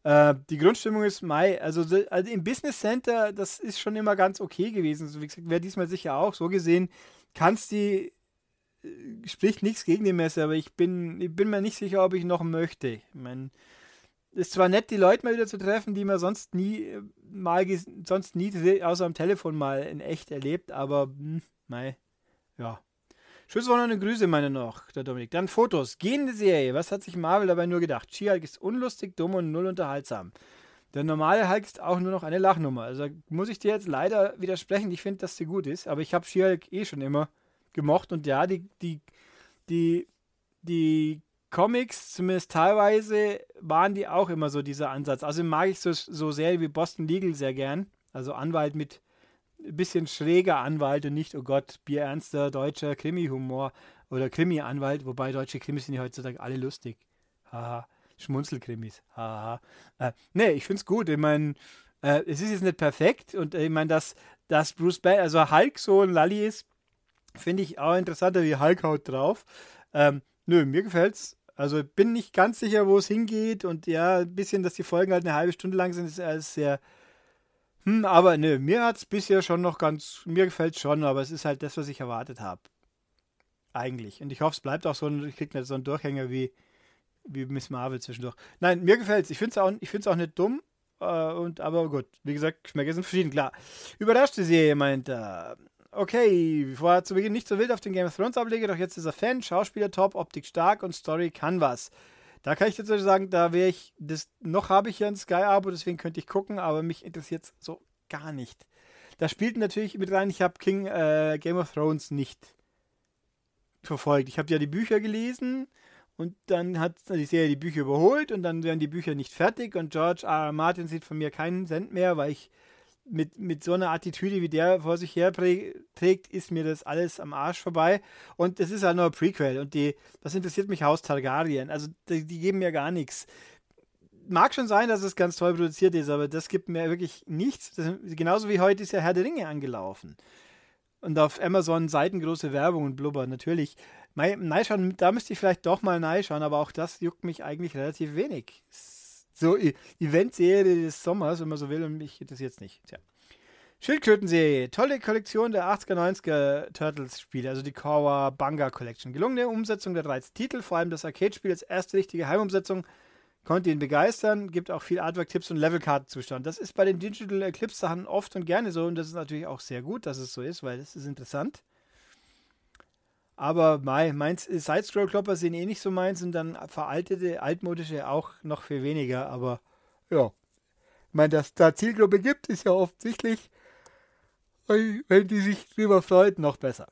Äh, die Grundstimmung ist Mai. Also, also, im Business Center, das ist schon immer ganz okay gewesen. Also, wie gesagt, wäre diesmal sicher auch. So gesehen kannst die äh, spricht nichts gegen die Messe, aber ich bin, ich bin mir nicht sicher, ob ich noch möchte. Ich meine, ist zwar nett, die Leute mal wieder zu treffen, die man sonst nie äh, mal sonst nie außer am Telefon mal in echt erlebt, aber mh, hm, Mai, ja. Schönes Wochenende, Grüße meine noch, der Dominik. Dann Fotos. Gehende Serie. Was hat sich Marvel dabei nur gedacht? She-Hulk ist unlustig, dumm und null unterhaltsam. Der normale Hulk ist auch nur noch eine Lachnummer. Also muss ich dir jetzt leider widersprechen. Ich finde, dass sie gut ist, aber ich habe She-Hulk eh schon immer gemocht und ja, die, die, die, die Comics, zumindest teilweise, waren die auch immer so dieser Ansatz. Also mag ich so, so Serien wie Boston Legal sehr gern. Also Anwalt mit bisschen schräger Anwalt und nicht, oh Gott, bierernster deutscher Krimi-Humor oder Krimi-Anwalt, wobei deutsche Krimis sind ja heutzutage alle lustig. Haha. Schmunzelkrimis. Haha. Äh, nee, ich finde es gut. Ich meine, äh, es ist jetzt nicht perfekt und äh, ich meine, dass, dass Bruce Banner, also Hulk so ein Lalli ist, finde ich auch interessanter, wie Hulk haut drauf. Ähm, nö, mir gefällt's. Also bin nicht ganz sicher, wo es hingeht und ja, ein bisschen, dass die Folgen halt eine halbe Stunde lang sind, ist alles sehr hm, aber ne, mir hat es bisher schon noch ganz, mir gefällt schon, aber es ist halt das, was ich erwartet habe. Eigentlich. Und ich hoffe, es bleibt auch so, und ich kriege nicht so einen Durchhänger wie, wie Miss Marvel zwischendurch. Nein, mir gefällt es. Ich finde es auch, auch nicht dumm, äh, und, aber gut. Wie gesagt, Geschmäcker sind verschieden, klar. Überrascht die Serie, meint er. Äh, okay, war zu Beginn nicht so wild auf den Game of Thrones ablege, doch jetzt ist er Fan, Schauspieler top, Optik stark und Story kann was. Da kann ich jetzt sagen, da wäre ich, das, noch habe ich ja ein Sky-Abo, deswegen könnte ich gucken, aber mich interessiert es so gar nicht. Da spielt natürlich mit rein, ich habe King äh, Game of Thrones nicht verfolgt. Ich habe ja die Bücher gelesen und dann hat die Serie die Bücher überholt und dann werden die Bücher nicht fertig und George R. R. Martin sieht von mir keinen Cent mehr, weil ich mit, mit so einer Attitüde, wie der vor sich her trägt, ist mir das alles am Arsch vorbei. Und das ist halt nur ein Prequel. Und die, das interessiert mich Haus Targaryen. Also die, die geben mir gar nichts. Mag schon sein, dass es ganz toll produziert ist, aber das gibt mir wirklich nichts. Das, genauso wie heute ist ja Herr der Ringe angelaufen. Und auf Amazon seitengroße Werbung und Blubber, natürlich. Neischauen, da müsste ich vielleicht doch mal schauen, aber auch das juckt mich eigentlich relativ wenig. Ist so e- Eventserie des Sommers, wenn man so will, und mich geht das jetzt nicht. Tja. Schildkrötenserie, tolle Kollektion der 80er, 90er Turtles-Spiele, also die Kawa Banga Collection. Gelungene Umsetzung der 13 Titel, vor allem das Arcade-Spiel als erste richtige Heimumsetzung, konnte ihn begeistern, gibt auch viel Artwork-Tipps und Level-Karten-Zustand. Das ist bei den Digital Eclipse-Sachen oft und gerne so und das ist natürlich auch sehr gut, dass es so ist, weil das ist interessant. Aber mei, meins, Sidescroll-Klopper sind eh nicht so meins und dann veraltete, altmodische auch noch viel weniger. Aber ja, ich meine, dass da Zielgruppe gibt, ist ja offensichtlich. Wenn die sich drüber freut, noch besser.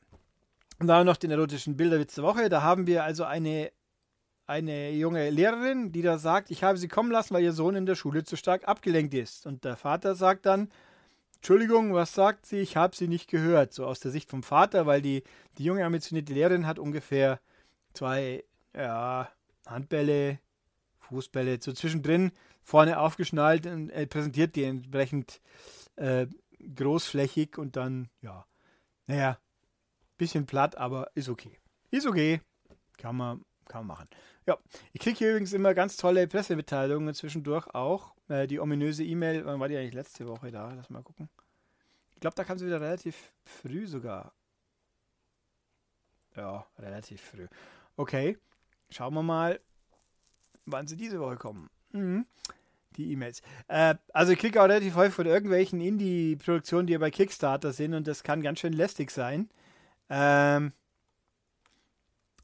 Und dann noch den erotischen Bilderwitz der Woche. Da haben wir also eine, eine junge Lehrerin, die da sagt, ich habe sie kommen lassen, weil ihr Sohn in der Schule zu stark abgelenkt ist. Und der Vater sagt dann, Entschuldigung, was sagt sie? Ich habe sie nicht gehört. So aus der Sicht vom Vater, weil die, die junge ambitionierte Lehrerin hat ungefähr zwei ja, Handbälle, Fußbälle so zwischendrin vorne aufgeschnallt und äh, präsentiert die entsprechend äh, großflächig und dann, ja, naja, bisschen platt, aber ist okay. Ist okay. Kann man, kann man machen. Ja, ich kriege hier übrigens immer ganz tolle Pressemitteilungen zwischendurch auch. Äh, die ominöse E-Mail, wann war die eigentlich letzte Woche da? Lass mal gucken. Ich glaube, da kam sie wieder relativ früh sogar. Ja, relativ früh. Okay, schauen wir mal, wann sie diese Woche kommen. Mhm. Die E-Mails. Äh, also ich kriege auch relativ häufig von irgendwelchen Indie-Produktionen, die ja bei Kickstarter sind und das kann ganz schön lästig sein. Ähm,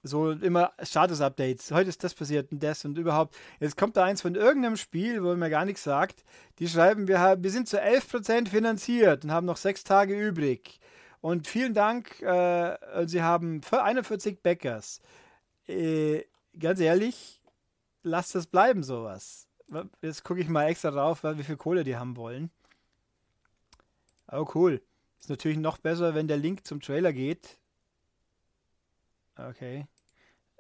so immer Status-Updates. Heute ist das passiert und das und überhaupt. Jetzt kommt da eins von irgendeinem Spiel, wo mir gar nichts sagt. Die schreiben, wir, haben, wir sind zu 11% finanziert und haben noch sechs Tage übrig. Und vielen Dank, äh, sie haben 41 Bäckers. Äh, ganz ehrlich, lasst das bleiben, sowas. Jetzt gucke ich mal extra drauf, wie viel Kohle die haben wollen. Oh, cool. Ist natürlich noch besser, wenn der Link zum Trailer geht. Okay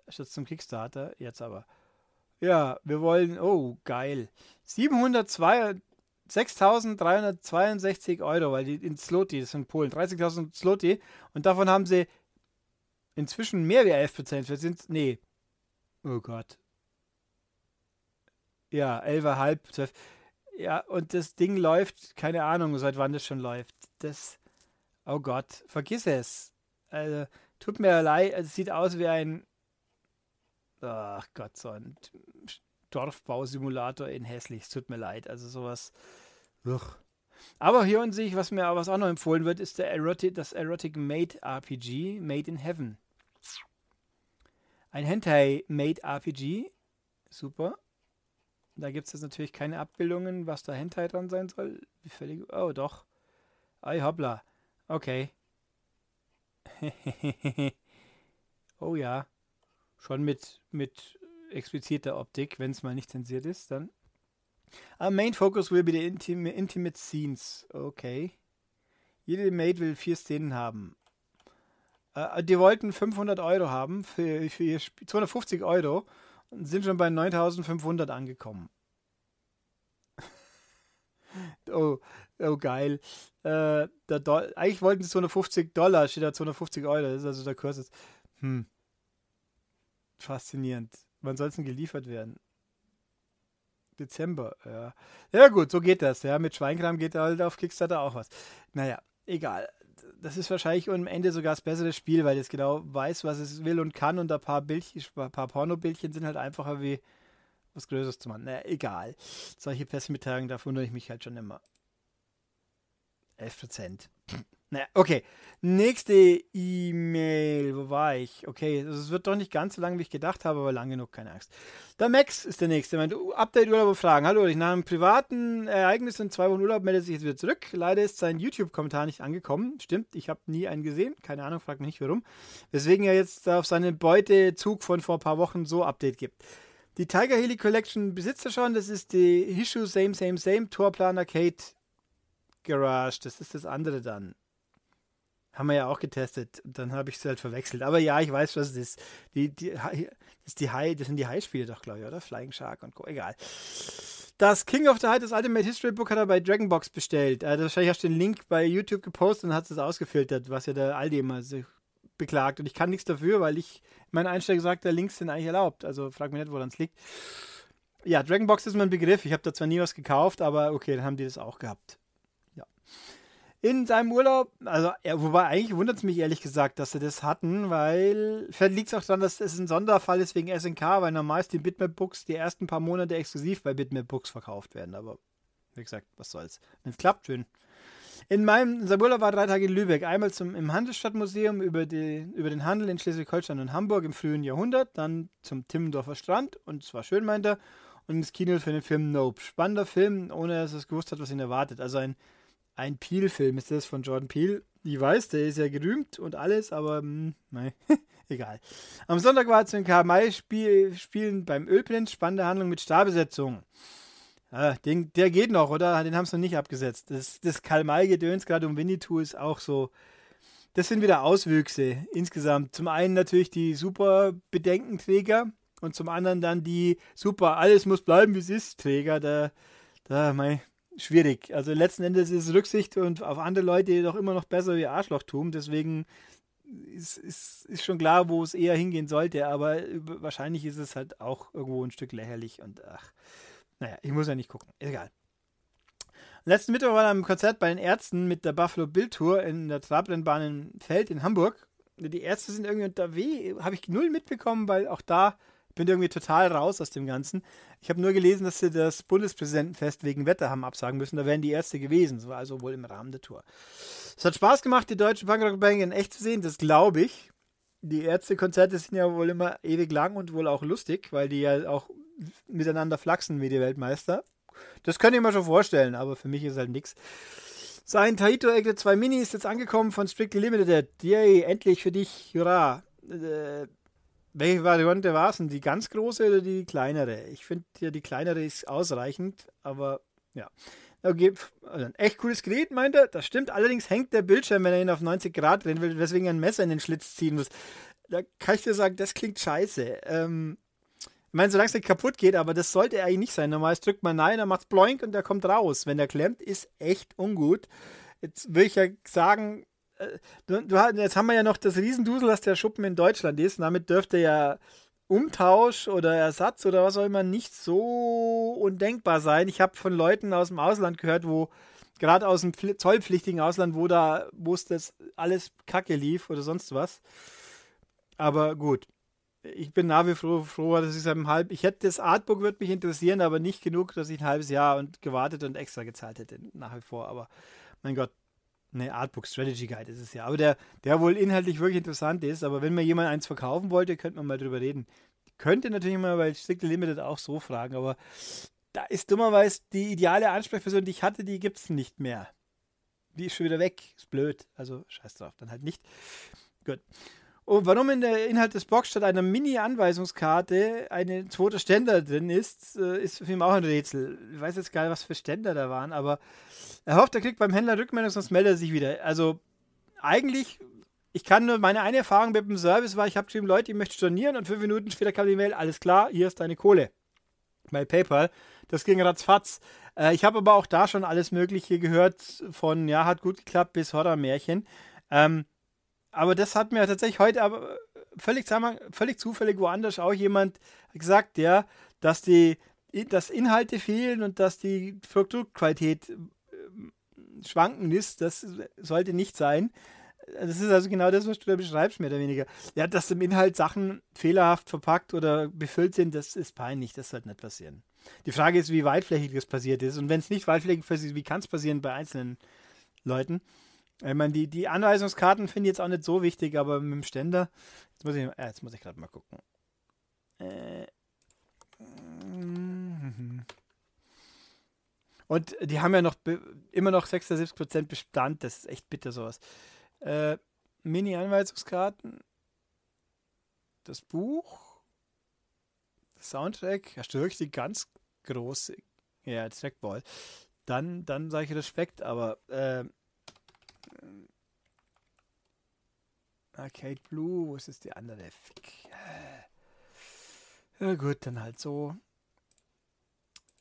statt zum Kickstarter. Jetzt aber. Ja, wir wollen. Oh, geil. 702. 6.362 Euro, weil die in Sloty, das sind Polen, 30.000 Sloty und davon haben sie inzwischen mehr wie 11 Prozent. Wir sind, nee, oh Gott. Ja, 11,5, 12. Ja, und das Ding läuft, keine Ahnung, seit wann das schon läuft. Das, oh Gott, vergiss es. Also, tut mir leid, es sieht aus wie ein ach Gott, so ein Dorfbausimulator in hässlich. Es tut mir leid. Also sowas. Ugh. Aber hier und sich, was mir was auch noch empfohlen wird, ist der Erotic, das Erotic Made RPG, Made in Heaven. Ein Hentai Made RPG. Super. Da gibt es jetzt natürlich keine Abbildungen, was da Hentai dran sein soll. Wie völlig. Oh, doch. Ei, hoppla. Okay. oh ja schon mit, mit expliziter Optik, wenn es mal nicht zensiert ist, dann. Our ah, main focus will be the intim intimate scenes. Okay. Jede Maid will vier Szenen haben. Äh, die wollten 500 Euro haben für, für ihr Spiel, 250 Euro und sind schon bei 9500 angekommen. oh, oh, geil. Äh, eigentlich wollten sie 250 Dollar, steht da 250 Euro, das ist also der Kurs Hm faszinierend. Wann soll es denn geliefert werden? Dezember, ja. Ja gut, so geht das, ja. Mit Schweinkram geht halt auf Kickstarter auch was. Naja, egal. Das ist wahrscheinlich am Ende sogar das bessere Spiel, weil es genau weiß, was es will und kann und ein paar, Bildchen, ein paar Pornobildchen sind halt einfacher wie was Größeres zu machen. Naja, egal. Solche Pressemitteilungen, da wundere ich mich halt schon immer. 11 Prozent. Naja, okay. Nächste E-Mail. Wo war ich? Okay, also es wird doch nicht ganz so lang, wie ich gedacht habe, aber lang genug, keine Angst. Der Max ist der nächste. Meint, Update Urlaub und Fragen. Hallo, ich nach einem privaten Ereignis in zwei Wochen Urlaub meldet sich jetzt wieder zurück. Leider ist sein YouTube-Kommentar nicht angekommen. Stimmt, ich habe nie einen gesehen. Keine Ahnung, fragt mich nicht warum. Weswegen er jetzt auf seinen Beutezug von vor ein paar Wochen so Update gibt. Die Tiger Heli Collection besitzt er schon. Das ist die Hishu Same Same Same Tourplan Arcade Garage. Das ist das andere dann. Haben wir ja auch getestet. Dann habe ich es halt verwechselt. Aber ja, ich weiß, was es ist. Die, die, das, die High, das sind die High-Spiele doch, glaube ich, oder? Flying Shark und Co. Egal. Das King of the High, das Ultimate History Book, hat er bei Dragonbox bestellt. Also wahrscheinlich hast du den Link bei YouTube gepostet und hat es ausgefiltert, was ja der Aldi immer so beklagt. Und ich kann nichts dafür, weil ich, mein Einsteiger sagt, der Links sind eigentlich erlaubt. Also frag mich nicht, woran es liegt. Ja, Dragonbox ist mein Begriff. Ich habe da zwar nie was gekauft, aber okay, dann haben die das auch gehabt. Ja in seinem Urlaub, also ja, wobei eigentlich wundert es mich ehrlich gesagt, dass sie das hatten, weil vielleicht liegt es auch daran, dass es ein Sonderfall ist wegen SNK, weil normal ist die Bitmap Books die ersten paar Monate exklusiv bei Bitmap Books verkauft werden, aber wie gesagt, was soll's. Wenn es klappt, schön. In meinem unser Urlaub war drei Tage in Lübeck, einmal zum, im Handelsstadtmuseum über, die, über den Handel in Schleswig-Holstein und Hamburg im frühen Jahrhundert, dann zum Timmendorfer Strand und es war schön, meint er, und ins Kino für den Film Nope. Spannender Film, ohne dass er es gewusst hat, was ihn erwartet. Also ein ein Peel-Film ist das von Jordan Peel. Ich weiß, der ist ja gerühmt und alles, aber mh, hm, nein, egal. Am Sonntag war zu den KMI-Spielen beim Ölprinz spannende Handlung mit Starbesetzung. Ah, den, der geht noch, oder? Den haben sie noch nicht abgesetzt. Das, das Karl-May-Gedöns gerade um Winnetou ist auch so. Das sind wieder Auswüchse insgesamt. Zum einen natürlich die super Bedenkenträger und zum anderen dann die super alles muss bleiben wie es ist Träger. Da, da, mein, schwierig. Also letzten Endes ist Rücksicht und auf andere Leute doch immer noch besser wie Arschlochtum. Deswegen ist, ist, ist schon klar, wo es eher hingehen sollte. Aber wahrscheinlich ist es halt auch irgendwo ein Stück lächerlich. Und ach, naja, ich muss ja nicht gucken. Egal. Letzten Mittwoch war er am Konzert bei den Ärzten mit der Buffalo Bill Tour in der Trabrennbahn in Feld in Hamburg. Die Ärzte sind irgendwie unter W, habe ich null mitbekommen, weil auch da bin irgendwie total raus aus dem Ganzen. Ich habe nur gelesen, dass sie das Bundespräsidentenfest wegen Wetter haben absagen müssen. Da wären die Erste gewesen, so also wohl im Rahmen der Tour. Es hat Spaß gemacht, die deutsche Punkrock-Band in echt zu sehen, das glaube ich. Die Ärztekonzerte sind ja wohl immer ewig lang und wohl auch lustig, weil die ja auch miteinander flachsen wie die Weltmeister. Das könnte ich mir schon vorstellen, aber für mich ist halt nichts. Sein Taito Ecke 2 Mini ist jetzt angekommen von Strictly Limited. Yay, endlich für dich, hurra. Äh, welche Variante war es denn? Die ganz große oder die kleinere? Ich finde ja, die kleinere ist ausreichend, aber ja. Okay, also ein echt cooles Gerät, meint er. Das stimmt. Allerdings hängt der Bildschirm, wenn er ihn auf 90 Grad drehen will, weswegen ein Messer in den Schlitz ziehen muss. Da kann ich dir sagen, das klingt scheiße. Ähm, ich meine, solange es nicht kaputt geht, aber das sollte eigentlich nicht sein. Normalerweise drückt man nein, dann macht es bloink und der kommt raus. Wenn der klemmt, ist echt ungut. Jetzt würde ich ja sagen, äh, du, du, jetzt haben wir ja noch das Riesendusel, dass der Schuppen in Deutschland ist. Damit dürfte ja Umtausch oder Ersatz oder was auch immer nicht so undenkbar sein. Ich habe von Leuten aus dem Ausland gehört, wo gerade aus dem zollpflichtigen Ausland, wo da wo es das alles kacke lief oder sonst was. Aber gut. Ich bin nach wie vor froh, dass ich es halb. Ich hätte das Artbook würde mich interessieren, aber nicht genug, dass ich ein halbes Jahr und gewartet und extra gezahlt hätte nach wie vor. Aber mein Gott, eine Artbook Strategy Guide ist es ja, aber der, der wohl inhaltlich wirklich interessant ist. Aber wenn mir jemand eins verkaufen wollte, könnte man mal drüber reden. Könnte natürlich mal bei Strictly Limited auch so fragen, aber da ist dummerweise die ideale Ansprechperson, die ich hatte, die gibt es nicht mehr. Die ist schon wieder weg. Ist blöd. Also scheiß drauf, dann halt nicht. Gut. Und warum in der Inhalt des Box statt einer Mini-Anweisungskarte ein zweiter Ständer drin ist, äh, ist für ihn auch ein Rätsel. Ich weiß jetzt gar nicht, was für Ständer da waren, aber er hofft, er kriegt beim Händler Rückmeldung, sonst meldet er sich wieder. Also eigentlich, ich kann nur meine eine Erfahrung mit dem Service war, ich habe geschrieben, Leute, ich möchte stornieren und fünf Minuten später kam die Mail, alles klar, hier ist deine Kohle. Bei PayPal. Das ging ratzfatz. Äh, ich habe aber auch da schon alles Mögliche gehört von, ja, hat gut geklappt bis Horrormärchen. Ähm, aber das hat mir tatsächlich heute aber äh, völlig, völlig zufällig woanders auch jemand gesagt, ja, dass die dass Inhalte fehlen und dass die Produktqualität äh, schwankend ist, das sollte nicht sein. Das ist also genau das, was du da beschreibst, mehr oder weniger. Ja, dass im Inhalt Sachen fehlerhaft verpackt oder befüllt sind, das ist peinlich, das sollte nicht passieren. Die Frage ist, wie weitflächig das passiert ist. Und wenn es nicht weitflächig passiert, wie kann es passieren bei einzelnen Leuten? Ich meine, die, die Anweisungskarten finde ich jetzt auch nicht so wichtig, aber mit dem Ständer. Jetzt muss ich, äh, ich gerade mal gucken. Äh, und die haben ja noch immer noch 76% Bestand. Das ist echt bitter sowas. Äh, Mini-Anweisungskarten. Das Buch. Das Soundtrack. Ja, wirklich die ganz große. Ja, Trackball. Dann, dann sage ich Respekt, aber äh, Arcade Blue, wo ist es die andere? Fick. Ja gut, dann halt so.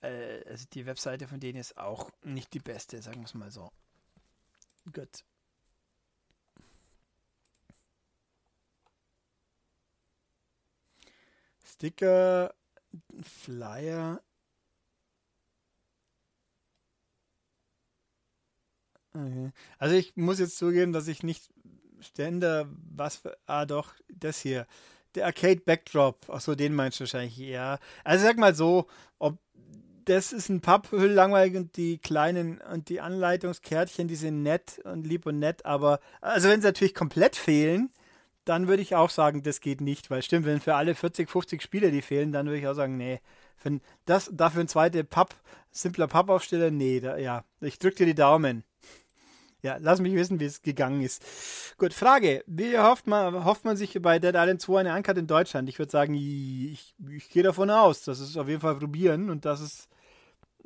Äh, also die Webseite von denen ist auch nicht die beste, sagen wir es mal so. Gut. Sticker, Flyer. Okay. Mhm. Also ich muss jetzt zugeben, dass ich nicht Ständer, was für, ah doch, das hier. Der Arcade Backdrop, ach so, den meinst du wahrscheinlich, ja. Also sag mal so, ob das ist ein Papphüll langweilig und die kleinen und die Anleitungskärtchen, die sind nett und lieb und nett, aber also wenn sie natürlich komplett fehlen, dann würde ich auch sagen, das geht nicht, weil stimmt, wenn für alle 40, 50 Spiele die fehlen, dann würde ich auch sagen, nee, für das, dafür ein zweiter Papp, simpler Pappaufsteller, nee, da, ja, ich drücke dir die Daumen. Ja, lass mich wissen, wie es gegangen ist. Gut, Frage. Wie hofft man, hofft man sich bei Dead Island 2 eine Ankarte in Deutschland? Ich würde sagen, ich, ich gehe davon aus, dass es auf jeden Fall probieren und dass es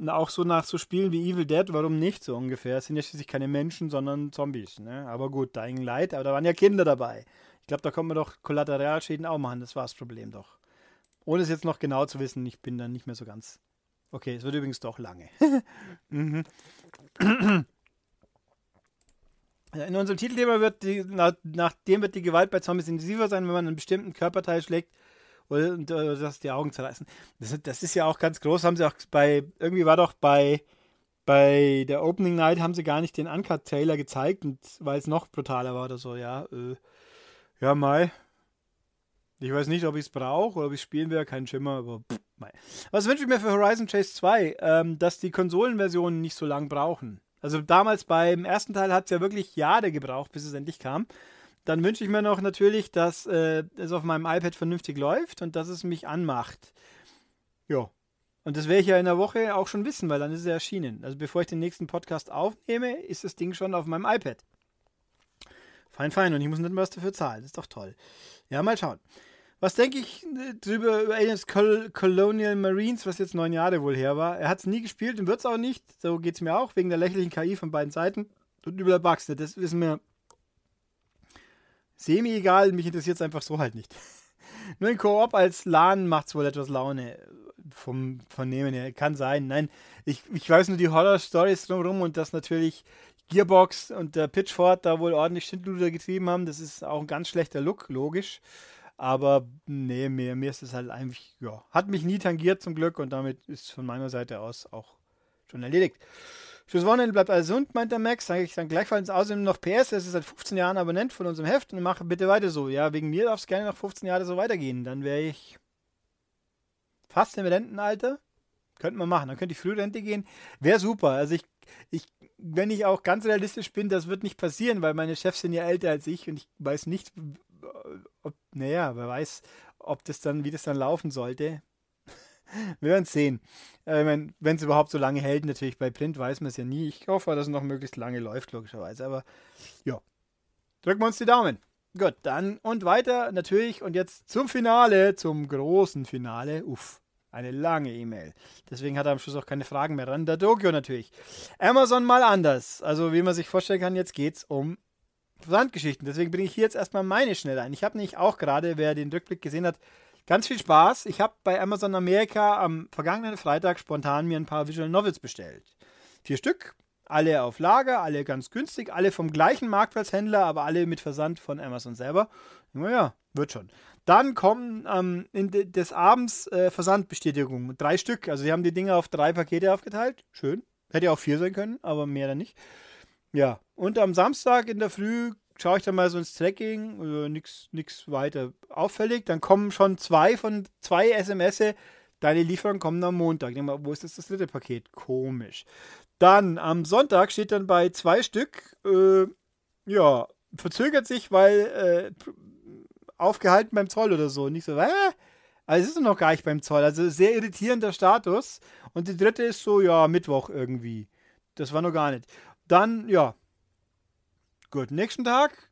auch so nach so Spielen wie Evil Dead, warum nicht so ungefähr? Es sind ja schließlich keine Menschen, sondern Zombies. Ne? Aber gut, Dying Light, aber da waren ja Kinder dabei. Ich glaube, da konnte man doch Kollateralschäden auch machen. Das war das Problem doch. Ohne es jetzt noch genau zu wissen, ich bin dann nicht mehr so ganz. Okay, es wird übrigens doch lange. mhm. In unserem Titelthema wird die, nach, nachdem wird die Gewalt bei Zombies intensiver sein, wenn man einen bestimmten Körperteil schlägt oder, oder äh, dass die Augen zerreißen. Das, das, ist ja auch ganz groß, haben sie auch bei, irgendwie war doch bei, bei der Opening Night haben sie gar nicht den Uncut-Trailer gezeigt, weil es noch brutaler war oder so, ja. Äh, ja, Mai. Ich weiß nicht, ob ich es brauche oder ob ich spielen werde, kein Schimmer, aber pff, Mai. Was wünsche ich mir für Horizon Chase 2? Ähm, dass die Konsolenversionen nicht so lang brauchen. Also damals beim ersten Teil hat es ja wirklich Jahre gebraucht, bis es endlich kam. Dann wünsche ich mir noch natürlich, dass äh, es auf meinem iPad vernünftig läuft und dass es mich anmacht. Ja. Und das werde ich ja in der Woche auch schon wissen, weil dann ist es erschienen. Also bevor ich den nächsten Podcast aufnehme, ist das Ding schon auf meinem iPad. Fein, fein. Und ich muss nicht mehr was dafür zahlen. Das ist doch toll. Ja, mal schauen. Was denke ich äh, drüber über Aliens Col Colonial Marines, was jetzt neun Jahre wohl her war? Er hat es nie gespielt und wird es auch nicht. So geht es mir auch, wegen der lächerlichen KI von beiden Seiten. Und über der Bugs, das ist mir semi-egal. Mich interessiert es einfach so halt nicht. Nur in Koop als LAN macht es wohl etwas Laune. Vom Vernehmen her. Kann sein. Nein, ich, ich weiß nur die Horror-Stories drumherum und dass natürlich Gearbox und der Pitchford da wohl ordentlich Schindluder getrieben haben. Das ist auch ein ganz schlechter Look, logisch. Aber nee, mir, mir ist es halt eigentlich, ja, hat mich nie tangiert zum Glück und damit ist es von meiner Seite aus auch schon erledigt. Fürs Wochenende bleibt alles gesund, meint der Max. Sage ich dann gleichfalls außerdem noch PS, das ist seit 15 Jahren Abonnent von unserem Heft und mache bitte weiter so. Ja, wegen mir darf es gerne noch 15 Jahre so weitergehen. Dann wäre ich fast im Rentenalter. Könnte man machen. Dann könnte ich früh Rente gehen. Wäre super. Also ich, ich, wenn ich auch ganz realistisch bin, das wird nicht passieren, weil meine Chefs sind ja älter als ich und ich weiß nicht, ob, naja, wer weiß, ob das dann, wie das dann laufen sollte. Wir werden es sehen. Äh, Wenn es überhaupt so lange hält, natürlich bei Print weiß man es ja nie. Ich hoffe, dass es noch möglichst lange läuft, logischerweise. Aber ja, drücken wir uns die Daumen. Gut, dann und weiter natürlich. Und jetzt zum Finale, zum großen Finale. Uff, eine lange E-Mail. Deswegen hat er am Schluss auch keine Fragen mehr ran. Der Dokio natürlich. Amazon mal anders. Also, wie man sich vorstellen kann, jetzt geht es um Versandgeschichten. Deswegen bringe ich hier jetzt erstmal meine schnell ein. Ich habe nämlich auch gerade, wer den Rückblick gesehen hat, ganz viel Spaß. Ich habe bei Amazon Amerika am vergangenen Freitag spontan mir ein paar Visual Novels bestellt. Vier Stück, alle auf Lager, alle ganz günstig, alle vom gleichen Marktplatzhändler, aber alle mit Versand von Amazon selber. Naja, wird schon. Dann kommen ähm, in de des Abends äh, Versandbestätigungen. Drei Stück. Also sie haben die Dinge auf drei Pakete aufgeteilt. Schön. Hätte ja auch vier sein können, aber mehr dann nicht. Ja, und am Samstag in der Früh schaue ich dann mal so ins Tracking, also nichts weiter auffällig. Dann kommen schon zwei von zwei SMS, deine Lieferungen kommen am Montag. Ich denke mal, wo ist das, das dritte Paket? Komisch. Dann am Sonntag steht dann bei zwei Stück, äh, ja, verzögert sich, weil äh, aufgehalten beim Zoll oder so. Nicht so, äh? Also es ist noch gar nicht beim Zoll. Also sehr irritierender Status. Und die dritte ist so, ja, Mittwoch irgendwie. Das war noch gar nicht. Dann, ja. Gut, nächsten Tag,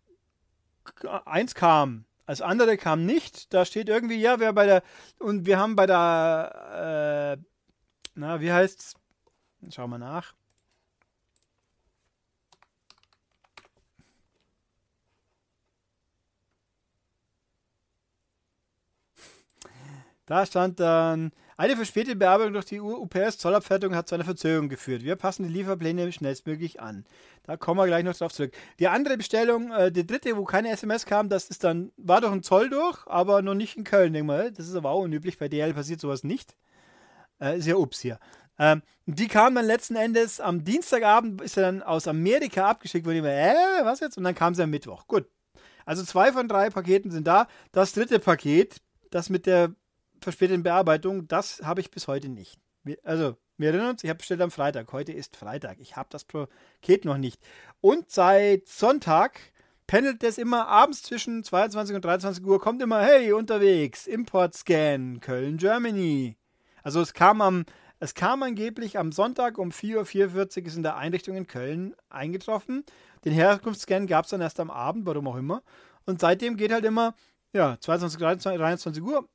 eins kam. Als andere kam nicht. Da steht irgendwie, ja, wer bei der. Und wir haben bei der. Äh, na, wie heißt's? Schauen wir nach. Da stand dann, eine verspätete Bearbeitung durch die UPS-Zollabfertigung hat zu einer Verzögerung geführt. Wir passen die Lieferpläne schnellstmöglich an. Da kommen wir gleich noch drauf zurück. Die andere Bestellung, äh, die dritte, wo keine SMS kam, das ist dann, war doch ein Zoll durch, aber noch nicht in Köln, denk mal. Das ist aber auch unüblich. Bei DL passiert sowas nicht. Äh, ist ja ups hier. Ähm, die kam dann letzten Endes am Dienstagabend, ist er dann aus Amerika abgeschickt worden. Äh, was jetzt? Und dann kam sie am Mittwoch. Gut. Also zwei von drei Paketen sind da. Das dritte Paket, das mit der verspäteten Bearbeitung, das habe ich bis heute nicht. Also, wir erinnern uns, ich habe bestellt am Freitag. Heute ist Freitag. Ich habe das Paket noch nicht. Und seit Sonntag pendelt es immer abends zwischen 22 und 23 Uhr, kommt immer, hey, unterwegs, Import-Scan, Köln, Germany. Also es kam am, es kam angeblich am Sonntag um 4.44 Uhr ist in der Einrichtung in Köln eingetroffen. Den Herkunftsscan gab es dann erst am Abend, warum auch immer. Und seitdem geht halt immer, ja, 22, 23, 23 Uhr,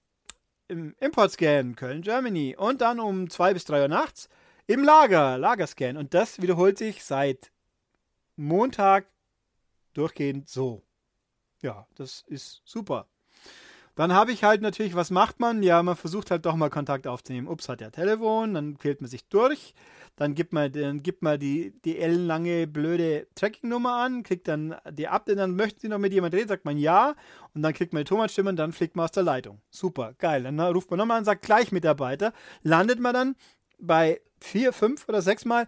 im Importscan Köln, Germany. Und dann um 2 bis 3 Uhr nachts im Lager, Lagerscan. Und das wiederholt sich seit Montag durchgehend so. Ja, das ist super. Dann habe ich halt natürlich, was macht man? Ja, man versucht halt doch mal Kontakt aufzunehmen. Ups, hat ja Telefon, dann quält man sich durch, dann gibt man, dann gibt man die, die ellenlange blöde Tracking-Nummer an, kriegt dann die ab, dann möchten sie noch mit jemand reden, sagt man ja und dann kriegt man die Thomas-Stimme und dann fliegt man aus der Leitung. Super, geil. Dann ruft man nochmal an, sagt gleich Mitarbeiter, landet man dann bei vier, fünf oder sechs Mal.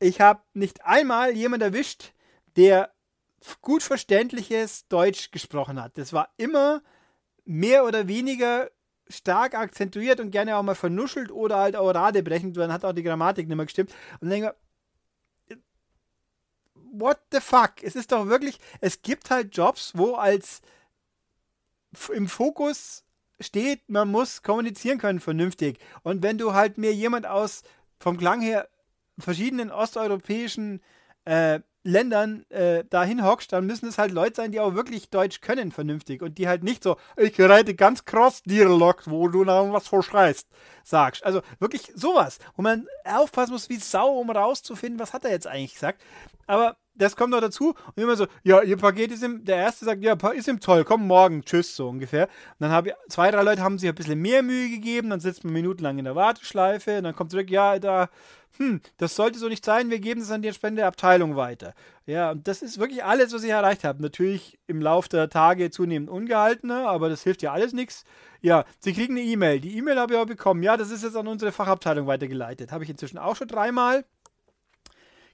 Ich habe nicht einmal jemand erwischt, der gut verständliches Deutsch gesprochen hat. Das war immer mehr oder weniger stark akzentuiert und gerne auch mal vernuschelt oder halt auch radebrechend, dann hat auch die Grammatik nicht mehr gestimmt. Und dann denke ich, what the fuck? Es ist doch wirklich, es gibt halt Jobs, wo als im Fokus steht, man muss kommunizieren können vernünftig. Und wenn du halt mir jemand aus, vom Klang her, verschiedenen osteuropäischen äh, Ländern äh, dahin hockst, dann müssen es halt Leute sein, die auch wirklich Deutsch können, vernünftig. Und die halt nicht so, ich reite ganz cross dir lockt, wo du nach was vorschreist, sagst. Also wirklich sowas, wo man aufpassen muss wie Sau, um rauszufinden, was hat er jetzt eigentlich gesagt. Aber das kommt noch dazu. Und immer so, ja, ihr Paket ist im, der erste sagt, ja, ist ihm toll, komm morgen, tschüss, so ungefähr. Und dann habe ich, zwei, drei Leute haben sich ein bisschen mehr Mühe gegeben, dann sitzt man minutenlang in der Warteschleife, und dann kommt zurück, ja, da hm, das sollte so nicht sein, wir geben es an die entsprechende Abteilung weiter. Ja, und das ist wirklich alles, was ich erreicht habe. Natürlich im Laufe der Tage zunehmend ungehaltener, aber das hilft ja alles nichts. Ja, Sie kriegen eine E-Mail. Die E-Mail habe ich auch bekommen. Ja, das ist jetzt an unsere Fachabteilung weitergeleitet. Habe ich inzwischen auch schon dreimal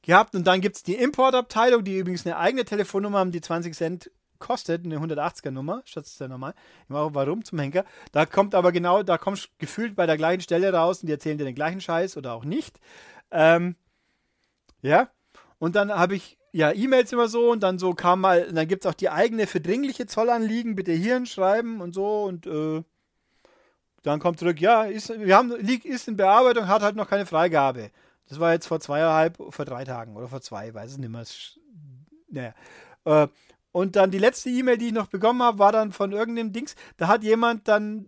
gehabt. Und dann gibt es die Importabteilung, die übrigens eine eigene Telefonnummer haben, die 20 Cent kostet, eine 180er Nummer, statt ist ja normal. Warum zum Henker? Da kommt aber genau, da kommst du gefühlt bei der gleichen Stelle raus und die erzählen dir den gleichen Scheiß oder auch nicht. Ähm, ja. Und dann habe ich ja E-Mails immer so und dann so kam mal, dann gibt es auch die eigene für dringliche Zollanliegen, bitte hierhin schreiben und so und äh, dann kommt zurück, ja, ist, wir haben, liegt, ist in Bearbeitung, hat halt noch keine Freigabe. Das war jetzt vor zweieinhalb, vor drei Tagen oder vor zwei, weiß es nicht mehr. Naja. Äh, und dann die letzte E-Mail, die ich noch bekommen habe, war dann von irgendeinem Dings. Da hat jemand dann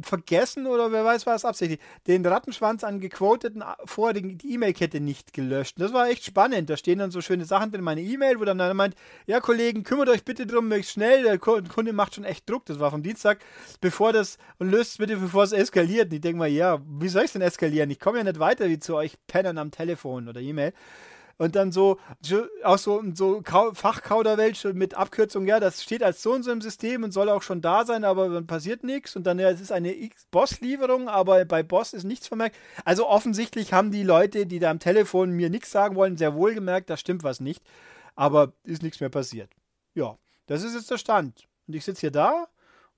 vergessen oder wer weiß was absichtlich, den Rattenschwanz an gequoteten vorherigen E-Mail-Kette nicht gelöscht. Das war echt spannend. Da stehen dann so schöne Sachen in meine E-Mail, wo dann einer meint, ja Kollegen, kümmert euch bitte drum, möglichst schnell, der Kunde macht schon echt Druck, das war vom Dienstag, bevor das, und löst es bitte, bevor es eskaliert. Und ich denke mal, ja, wie soll ich es denn eskalieren? Ich komme ja nicht weiter wie zu euch Pennern am Telefon oder E-Mail und dann so auch so, so Fachkauderwelche mit Abkürzung, ja, das steht als so und so im System und soll auch schon da sein, aber dann passiert nichts und dann, ja, es ist eine x Boss-Lieferung, aber bei Boss ist nichts vermerkt. Also offensichtlich haben die Leute, die da am Telefon mir nichts sagen wollen, sehr wohl gemerkt, da stimmt was nicht, aber ist nichts mehr passiert. Ja, das ist jetzt der Stand. Und ich sitze hier da.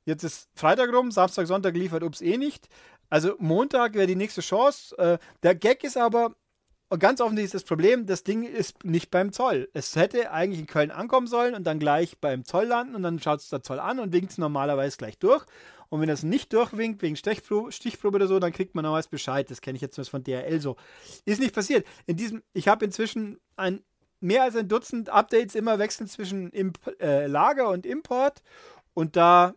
Jetzt ist Freitag rum, Samstag, Sonntag liefert ups eh nicht. Also Montag wäre die nächste Chance. Äh, der Gag ist aber, und ganz offensichtlich ist das Problem, das Ding ist nicht beim Zoll. Es hätte eigentlich in Köln ankommen sollen und dann gleich beim Zoll landen und dann schaut es der Zoll an und winkt es normalerweise gleich durch. Und wenn das nicht durchwinkt, wegen Stichprobe, Stichprobe oder so, dann kriegt man nochmals Bescheid. Das kenne ich jetzt von DRL so. Ist nicht passiert. In diesem, ich habe inzwischen ein, mehr als ein Dutzend Updates immer wechseln zwischen Imp äh, Lager und Import. Und da.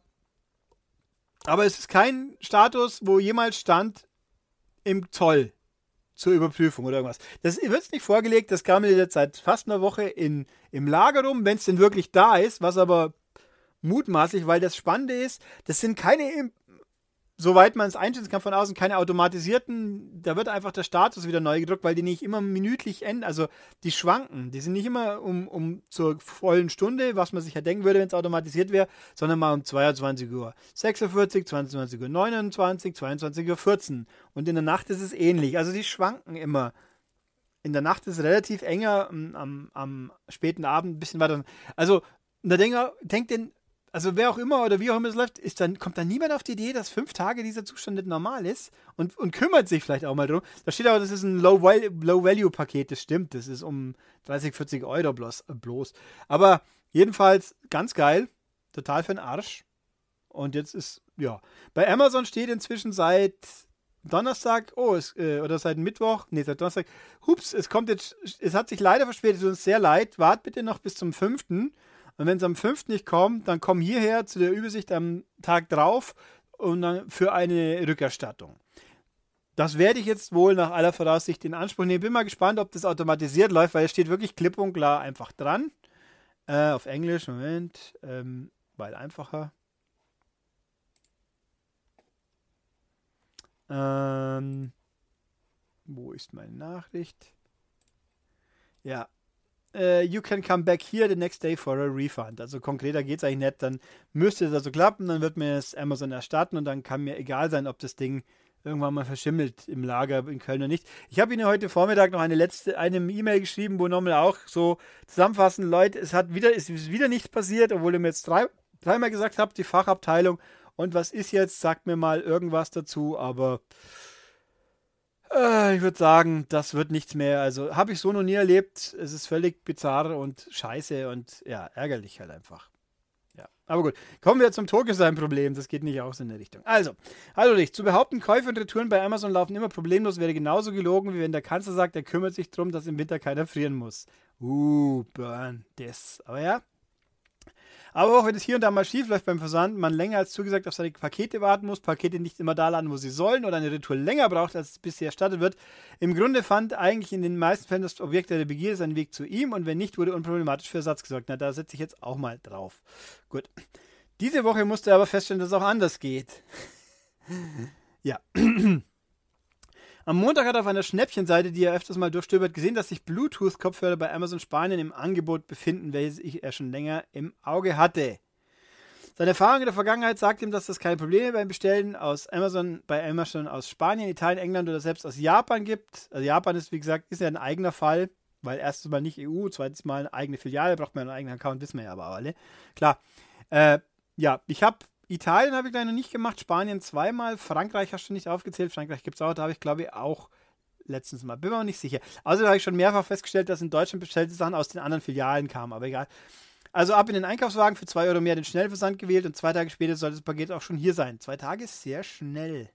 Aber es ist kein Status, wo jemals stand im Zoll zur Überprüfung oder irgendwas. Das wird es nicht vorgelegt, das kam jetzt seit fast einer Woche in, im Lager rum, wenn es denn wirklich da ist, was aber mutmaßlich, weil das Spannende ist, das sind keine soweit man es einschätzen kann von außen, keine automatisierten, da wird einfach der Status wieder neu gedruckt, weil die nicht immer minütlich enden, also die schwanken, die sind nicht immer um, um zur vollen Stunde, was man sich ja denken würde, wenn es automatisiert wäre, sondern mal um 22 Uhr 46, 22 Uhr 29, 22 Uhr 14 und in der Nacht ist es ähnlich, also die schwanken immer. In der Nacht ist es relativ enger, ähm, am, am späten Abend ein bisschen weiter. Also, da denkt, denkt den also wer auch immer oder wie auch immer es läuft, ist dann, kommt dann niemand auf die Idee, dass fünf Tage dieser Zustand nicht normal ist und, und kümmert sich vielleicht auch mal drum. Da steht aber, das ist ein Low-Value-Paket, das stimmt. Das ist um 30, 40 Euro bloß. Äh, bloß. Aber jedenfalls ganz geil, total für den Arsch. Und jetzt ist, ja. Bei Amazon steht inzwischen seit Donnerstag, oh, es, äh, oder seit Mittwoch, nee, seit Donnerstag, hups, es kommt jetzt, es hat sich leider verspätet, tut uns sehr leid, wart bitte noch bis zum 5. Und wenn es am 5. nicht kommt, dann komm hierher zu der Übersicht am Tag drauf und dann für eine Rückerstattung. Das werde ich jetzt wohl nach aller Voraussicht in Anspruch nehmen. Bin mal gespannt, ob das automatisiert läuft, weil es steht wirklich klipp und klar einfach dran. Äh, auf Englisch, Moment, ähm, weil einfacher. Ähm, wo ist meine Nachricht? Ja, uh, you can come back here the next day for a refund. Also konkreter geht es eigentlich nicht. Dann müsste es also klappen, dann wird mir das Amazon erstatten und dann kann mir egal sein, ob das Ding irgendwann mal verschimmelt im Lager in Köln oder nicht. Ich habe Ihnen heute Vormittag noch eine letzte, eine E-Mail geschrieben, wo nochmal auch so zusammenfassen, Leute, es hat wieder, es ist wieder nichts passiert, obwohl ihr mir jetzt drei, dreimal gesagt habt, die Fachabteilung und was ist jetzt, sagt mir mal irgendwas dazu, aber äh, ich würde sagen, das wird nichts mehr. Also habe ich so noch nie erlebt. Es ist völlig bizarr und scheiße und ja, ärgerlich halt einfach. Ja, aber gut. Kommen wir zum sein problem Das geht nicht auch so in der Richtung. Also, hallo dich. Zu behaupten, Käufe und Retouren bei Amazon laufen immer problemlos, wäre genauso gelogen, wie wenn der Kanzler sagt, er kümmert sich darum, dass im Winter keiner frieren muss. Uh, burn this. Aber ja, aber auch wenn es hier und da mal schief läuft beim Versand, man länger als zugesagt auf seine Pakete warten muss, Pakete nicht immer da landen, wo sie sollen oder eine Retour länger braucht, als es bisher erstattet wird. Im Grunde fand eigentlich in den meisten Fällen das Objekt der Begierde seinen Weg zu ihm und wenn nicht, wurde unproblematisch für Ersatz gesorgt. Na, da setze ich jetzt auch mal drauf. Gut. Diese Woche musste er aber feststellen, dass es auch anders geht. ja. Am Montag hat er auf einer Schnäppchenseite, die er öfters mal durchstöbert, gesehen, dass sich Bluetooth-Kopfhörer bei Amazon Spanien im Angebot befinden, welches er schon länger im Auge hatte. Seine Erfahrung in der Vergangenheit sagt ihm, dass es keine Probleme beim Bestellen aus Amazon, bei Amazon aus Spanien, Italien, England oder selbst aus Japan gibt. Also Japan ist, wie gesagt, ist ja ein eigener Fall, weil erstens mal nicht EU, zweitens mal eine eigene Filiale, braucht man einen eigenen Account, wissen wir ja aber alle. Klar. Äh, ja, ich habe Italien habe ich leider noch nicht gemacht, Spanien zweimal, Frankreich hast du nicht aufgezählt, Frankreich gibt es auch, da habe ich glaube ich auch letztens mal, bin mir auch nicht sicher. Außerdem also habe ich schon mehrfach festgestellt, dass in Deutschland bestellte Sachen aus den anderen Filialen kamen, aber egal. Also ab in den Einkaufswagen für 2 Euro mehr den Schnellversand gewählt und zwei Tage später sollte das Paket auch schon hier sein. Zwei Tage ist sehr schnell.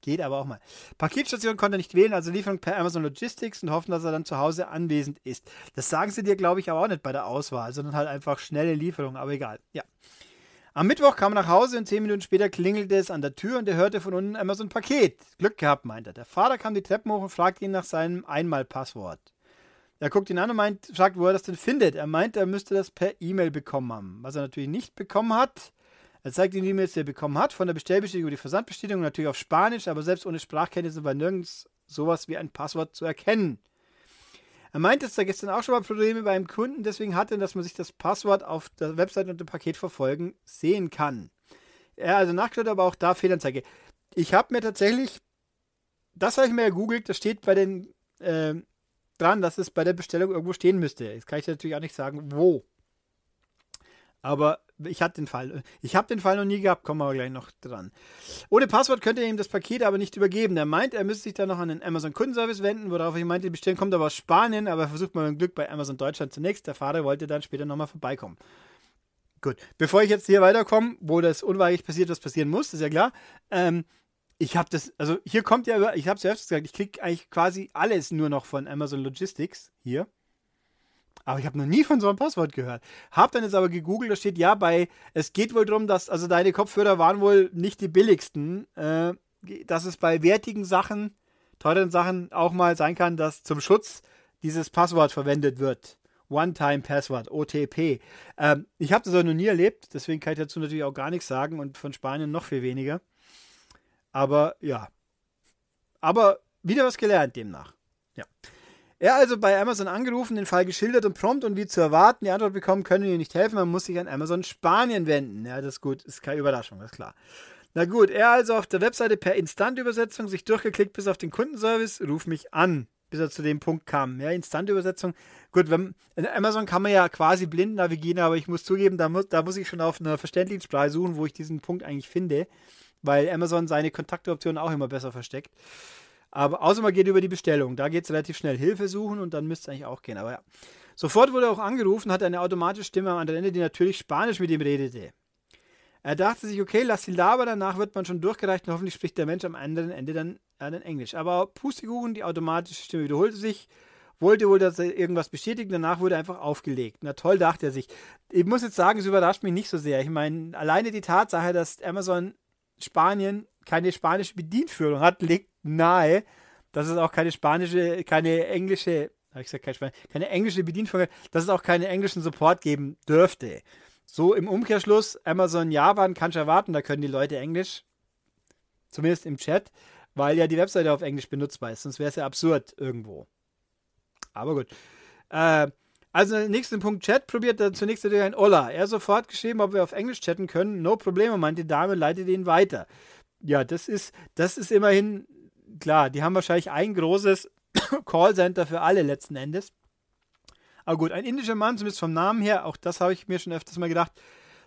Geht aber auch mal. Paketstation konnte er nicht wählen, also Lieferung per Amazon Logistics und hoffen, dass er dann zu Hause anwesend ist. Das sagen sie dir, glaube ich, aber auch nicht bei der Auswahl, sondern halt einfach schnelle Lieferung, aber egal. Ja. Am Mittwoch kam er nach Hause und zehn Minuten später klingelte es an der Tür und er hörte von unten einmal so ein Paket. Glück gehabt, meinte er. Der Vater kam die Treppen hoch und fragte ihn nach seinem Einmalpasswort. Er guckt ihn an und meint, fragt, wo er das denn findet. Er meint, er müsste das per E-Mail bekommen haben. Was er natürlich nicht bekommen hat. Er zeigt ihm die E-Mails, die er bekommen hat, von der Bestellbestätigung über die Versandbestätigung, natürlich auf Spanisch, aber selbst ohne Sprachkenntnisse war nirgends sowas wie ein Passwort zu erkennen. Er meint es da gestern auch schon mal Probleme beim Kunden, deswegen hat er, dass man sich das Passwort auf der Website und dem Paket verfolgen sehen kann. Ja, also nachgeschaut, aber auch da Fehlanzeige. Ich habe mir tatsächlich, das habe ich mir gegoogelt, das steht bei den äh, dran, dass es bei der Bestellung irgendwo stehen müsste. Jetzt kann ich natürlich auch nicht sagen, wo. Aber ich hatte den Fall. Ich habe den Fall noch nie gehabt, kommen wir gleich noch dran. Ohne Passwort könnt ihr ihm das Paket aber nicht übergeben. Er meint, er müsste sich dann noch an den Amazon Kundenservice wenden, worauf ich meinte, die Bestellung kommt aber aus Spanien, aber versucht mal mit Glück bei Amazon Deutschland zunächst. Der Fahrer wollte dann später nochmal vorbeikommen. Gut, bevor ich jetzt hier weiterkomme, wo das unweigerlich passiert, was passieren muss, ist ja klar. Ähm, ich habe das, also hier kommt ja, ich habe es ja öfters gesagt, ich kriege eigentlich quasi alles nur noch von Amazon Logistics hier. Aber ich habe noch nie von so einem Passwort gehört. Hab dann jetzt aber gegoogelt, da steht ja bei, es geht wohl darum, dass, also deine Kopfhörer waren wohl nicht die billigsten, äh, dass es bei wertigen Sachen, teuren Sachen auch mal sein kann, dass zum Schutz dieses Passwort verwendet wird. One-Time-Passwort, OTP. Ähm, ich habe das auch noch nie erlebt, deswegen kann ich dazu natürlich auch gar nichts sagen und von Spanien noch viel weniger. Aber ja. Aber wieder was gelernt demnach. Ja. Er also bei Amazon angerufen, den Fall geschildert und prompt und wie zu erwarten die Antwort bekommen, können wir nicht helfen, man muss sich an Amazon Spanien wenden. Ja, das ist gut, ist keine Überraschung, das ist klar. Na gut, er also auf der Webseite per Instantübersetzung sich durchgeklickt bis auf den Kundenservice, ruf mich an, bis er zu dem Punkt kam. Ja, Instantübersetzung. Gut, wenn, in Amazon kann man ja quasi blind navigieren, aber ich muss zugeben, da muss, da muss ich schon auf einer verständlichen Sprache suchen, wo ich diesen Punkt eigentlich finde, weil Amazon seine Kontaktoptionen auch immer besser versteckt. Aber außer man geht über die Bestellung. Da geht es relativ schnell. Hilfe suchen und dann müsste es eigentlich auch gehen. Aber ja. Sofort wurde er auch angerufen, hatte eine automatische Stimme am anderen Ende, die natürlich Spanisch mit ihm redete. Er dachte sich, okay, lass sie labern, danach wird man schon durchgereicht und hoffentlich spricht der Mensch am anderen Ende dann, äh, dann Englisch. Aber Pustekuchen, die automatische Stimme wiederholte sich, wollte wohl, dass er irgendwas bestätigt, danach wurde er einfach aufgelegt. Na toll, dachte er sich. Ich muss jetzt sagen, es überrascht mich nicht so sehr. Ich meine, alleine die Tatsache, dass Amazon Spanien keine spanische Bedienführung hat, legt nahe, dass es auch keine spanische, keine englische, habe ich gesagt, keine, spanische, keine englische Bedienfolge, dass es auch keinen englischen Support geben dürfte. So im Umkehrschluss, Amazon Japan kannst du erwarten, da können die Leute Englisch, zumindest im Chat, weil ja die Webseite auf Englisch benutzbar ist, sonst wäre es ja absurd irgendwo. Aber gut. Äh, also nächsten Punkt Chat probiert er zunächst natürlich ein Hola. Er sofort geschrieben, ob wir auf Englisch chatten können. No Probleme, meint die Dame, leitet ihn weiter. Ja, das ist, das ist immerhin klar, die haben wahrscheinlich ein großes Callcenter für alle letzten Endes. Aber gut, ein indischer Mann, zumindest vom Namen her, auch das habe ich mir schon öfters mal gedacht,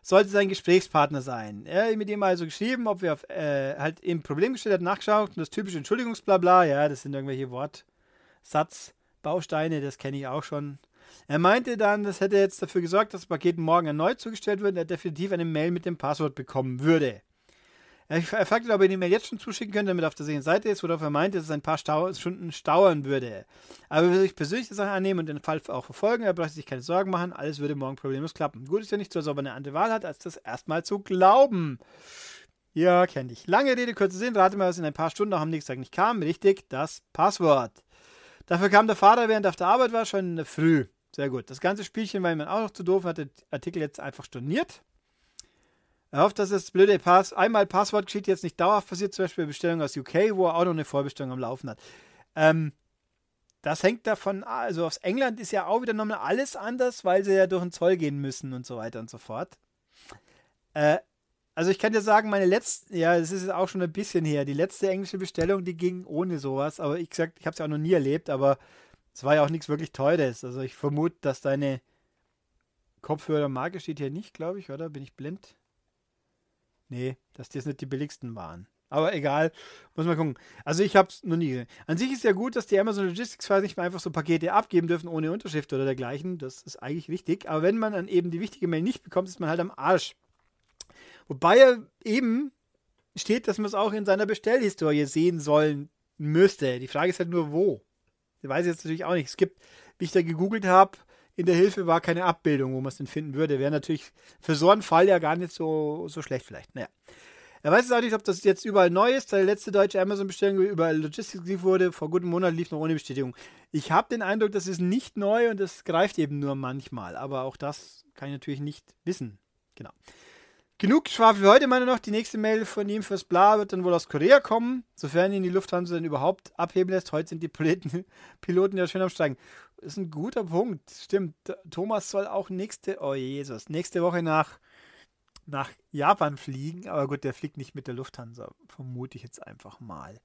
sollte sein Gesprächspartner sein. Er hat mit ihm also geschrieben, ob wir auf, äh, halt im Problem gestellt hat, nachgeschaut und das typische Entschuldigungsblabla, ja, das sind irgendwelche Wortsatzbausteine, das kenne ich auch schon. Er meinte dann, das hätte jetzt dafür gesorgt, dass das Paket morgen erneut zugestellt wird und er definitiv eine Mail mit dem Passwort bekommen würde. Er fragte, ob ihr ihn mir jetzt schon zuschicken könnt, damit er auf der sicheren Seite ist, worauf er meinte, dass es ein paar Stau Stunden stauern würde. Aber er würde sich persönlich die Sache annehmen und den Fall auch verfolgen. Er brauchte sich keine Sorgen machen, alles würde morgen problemlos klappen. Gut ist ja nicht so, als ob er eine andere Wahl hat, als das erstmal zu glauben. Ja, kenn dich. Lange Rede, kurze Sinn. Rate mal, was in ein paar Stunden auch am nächsten Tag nicht kam. Richtig, das Passwort. Dafür kam der Vater, während er auf der Arbeit war, schon in der Früh. Sehr gut. Das ganze Spielchen war ihm auch noch zu doof und hat den Artikel jetzt einfach storniert. Er hofft, dass das blöde Pass einmal Passwort geschieht, jetzt nicht dauerhaft passiert, zum Beispiel Bestellung aus UK, wo er auch noch eine Vorbestellung am Laufen hat. Ähm, das hängt davon, also aus England ist ja auch wieder nochmal alles anders, weil sie ja durch den Zoll gehen müssen und so weiter und so fort. Äh, also ich kann dir sagen, meine letzte, ja, es ist auch schon ein bisschen her, die letzte englische Bestellung, die ging ohne sowas, aber ich gesagt, ich habe es ja auch noch nie erlebt, aber es war ja auch nichts wirklich Teures. Also ich vermute, dass deine Kopfhörermarke steht hier nicht, glaube ich, oder? Bin ich blind? Nee, dass die jetzt nicht die billigsten waren. Aber egal, muss man gucken. Also ich habe es noch nie gesehen. An sich ist ja gut, dass die Amazon Logistics Files nicht mehr einfach so Pakete abgeben dürfen ohne Unterschrift oder dergleichen. Das ist eigentlich wichtig. Aber wenn man dann eben die wichtige Mail nicht bekommt, ist man halt am Arsch. Wobei er eben steht, dass man es auch in seiner Bestellhistorie sehen sollen müsste. Die Frage ist halt nur, wo. Ich weiß jetzt natürlich auch nicht. Es gibt, wie ich da gegoogelt habe, in der Hilfe war keine Abbildung, wo man es denn finden würde. Wäre natürlich für so einen Fall ja gar nicht so, so schlecht vielleicht. Naja. Er weiß jetzt auch nicht, ob das jetzt überall neu ist. Seine letzte deutsche Amazon-Bestellung über Logistics geliefert wurde. Vor gutem Monat lief noch ohne Bestätigung. Ich habe den Eindruck, das ist nicht neu und das greift eben nur manchmal. Aber auch das kann ich natürlich nicht wissen. Genau. Genug Schwafel für heute, meine noch. Die nächste Mail von ihm fürs Bla wird dann wohl aus Korea kommen, sofern ihn die Lufthansa denn überhaupt abheben lässt. Heute sind die Piloten, Piloten ja schön am Steigen. Das Ist ein guter Punkt. Stimmt. Thomas soll auch nächste, oh Jesus, nächste Woche nach, nach Japan fliegen. Aber gut, der fliegt nicht mit der Lufthansa. Vermute ich jetzt einfach mal.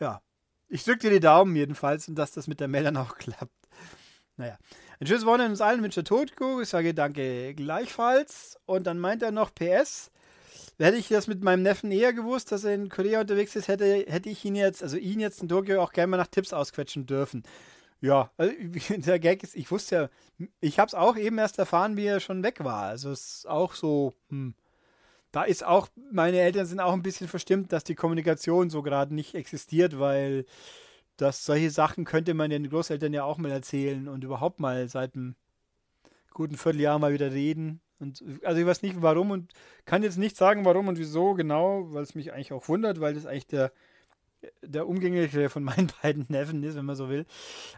Ja. Ich drücke dir die Daumen jedenfalls und dass das mit der Mail dann auch klappt. Naja. Ein schönes Wochenende uns allen wünsche Totko. Ich sage danke gleichfalls. Und dann meint er noch PS. Hätte ich das mit meinem Neffen eher gewusst, dass er in Korea unterwegs ist, hätte, hätte ich ihn jetzt, also ihn jetzt in Tokio auch gerne mal nach Tipps ausquetschen dürfen. Ja, also der Gag ist, ich wusste ja, ich habe es auch eben erst erfahren, wie er schon weg war. Also es ist auch so, hm. da ist auch, meine Eltern sind auch ein bisschen verstimmt, dass die Kommunikation so gerade nicht existiert, weil dass solche Sachen könnte man den Großeltern ja auch mal erzählen und überhaupt mal seit einem guten Vierteljahr mal wieder reden. Und also ich weiß nicht warum und kann jetzt nicht sagen, warum und wieso genau, weil es mich eigentlich auch wundert, weil das eigentlich der, der umgängliche von meinen beiden Neffen ist, wenn man so will.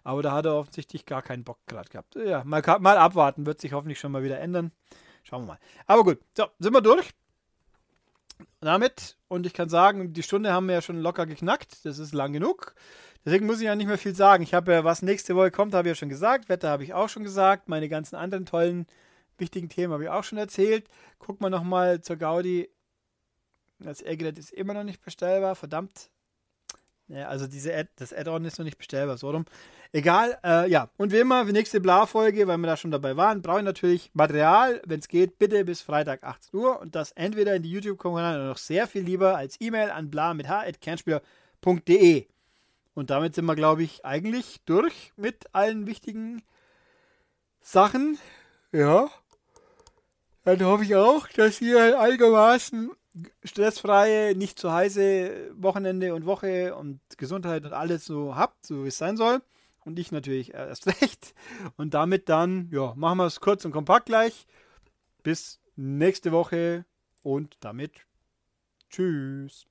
Aber da hat er offensichtlich gar keinen Bock gerade gehabt. Ja, mal, mal abwarten, wird sich hoffentlich schon mal wieder ändern. Schauen wir mal. Aber gut, so, sind wir durch damit. Und ich kann sagen, die Stunde haben wir ja schon locker geknackt. Das ist lang genug. Deswegen muss ich ja nicht mehr viel sagen. Ich habe ja, was nächste Woche kommt, habe ich ja schon gesagt. Wetter habe ich auch schon gesagt. Meine ganzen anderen tollen, wichtigen Themen habe ich auch schon erzählt. Guck mal nochmal zur Gaudi. Das Egret ist immer noch nicht bestellbar. Verdammt. Ja, also diese Ad das Add-on ist noch nicht bestellbar. So rum. Egal, äh, ja. Und wie immer, die nächste Bla-Folge, weil wir da schon dabei waren, brauche ich natürlich Material, wenn es geht, bitte bis Freitag 18 Uhr und das entweder in die YouTube-Kommentare oder noch sehr viel lieber als E-Mail an bla mit h.kernspieler.de. Und damit sind wir, glaube ich, eigentlich durch mit allen wichtigen Sachen. Ja. Dann hoffe ich auch, dass ihr allgemein halt stressfreie, nicht zu heiße Wochenende und Woche und Gesundheit und alles so habt, so wie es sein soll. Und ich natürlich äh, erst recht. Und damit dann, ja, machen wir es kurz und kompakt gleich. Bis nächste Woche und damit tschüss.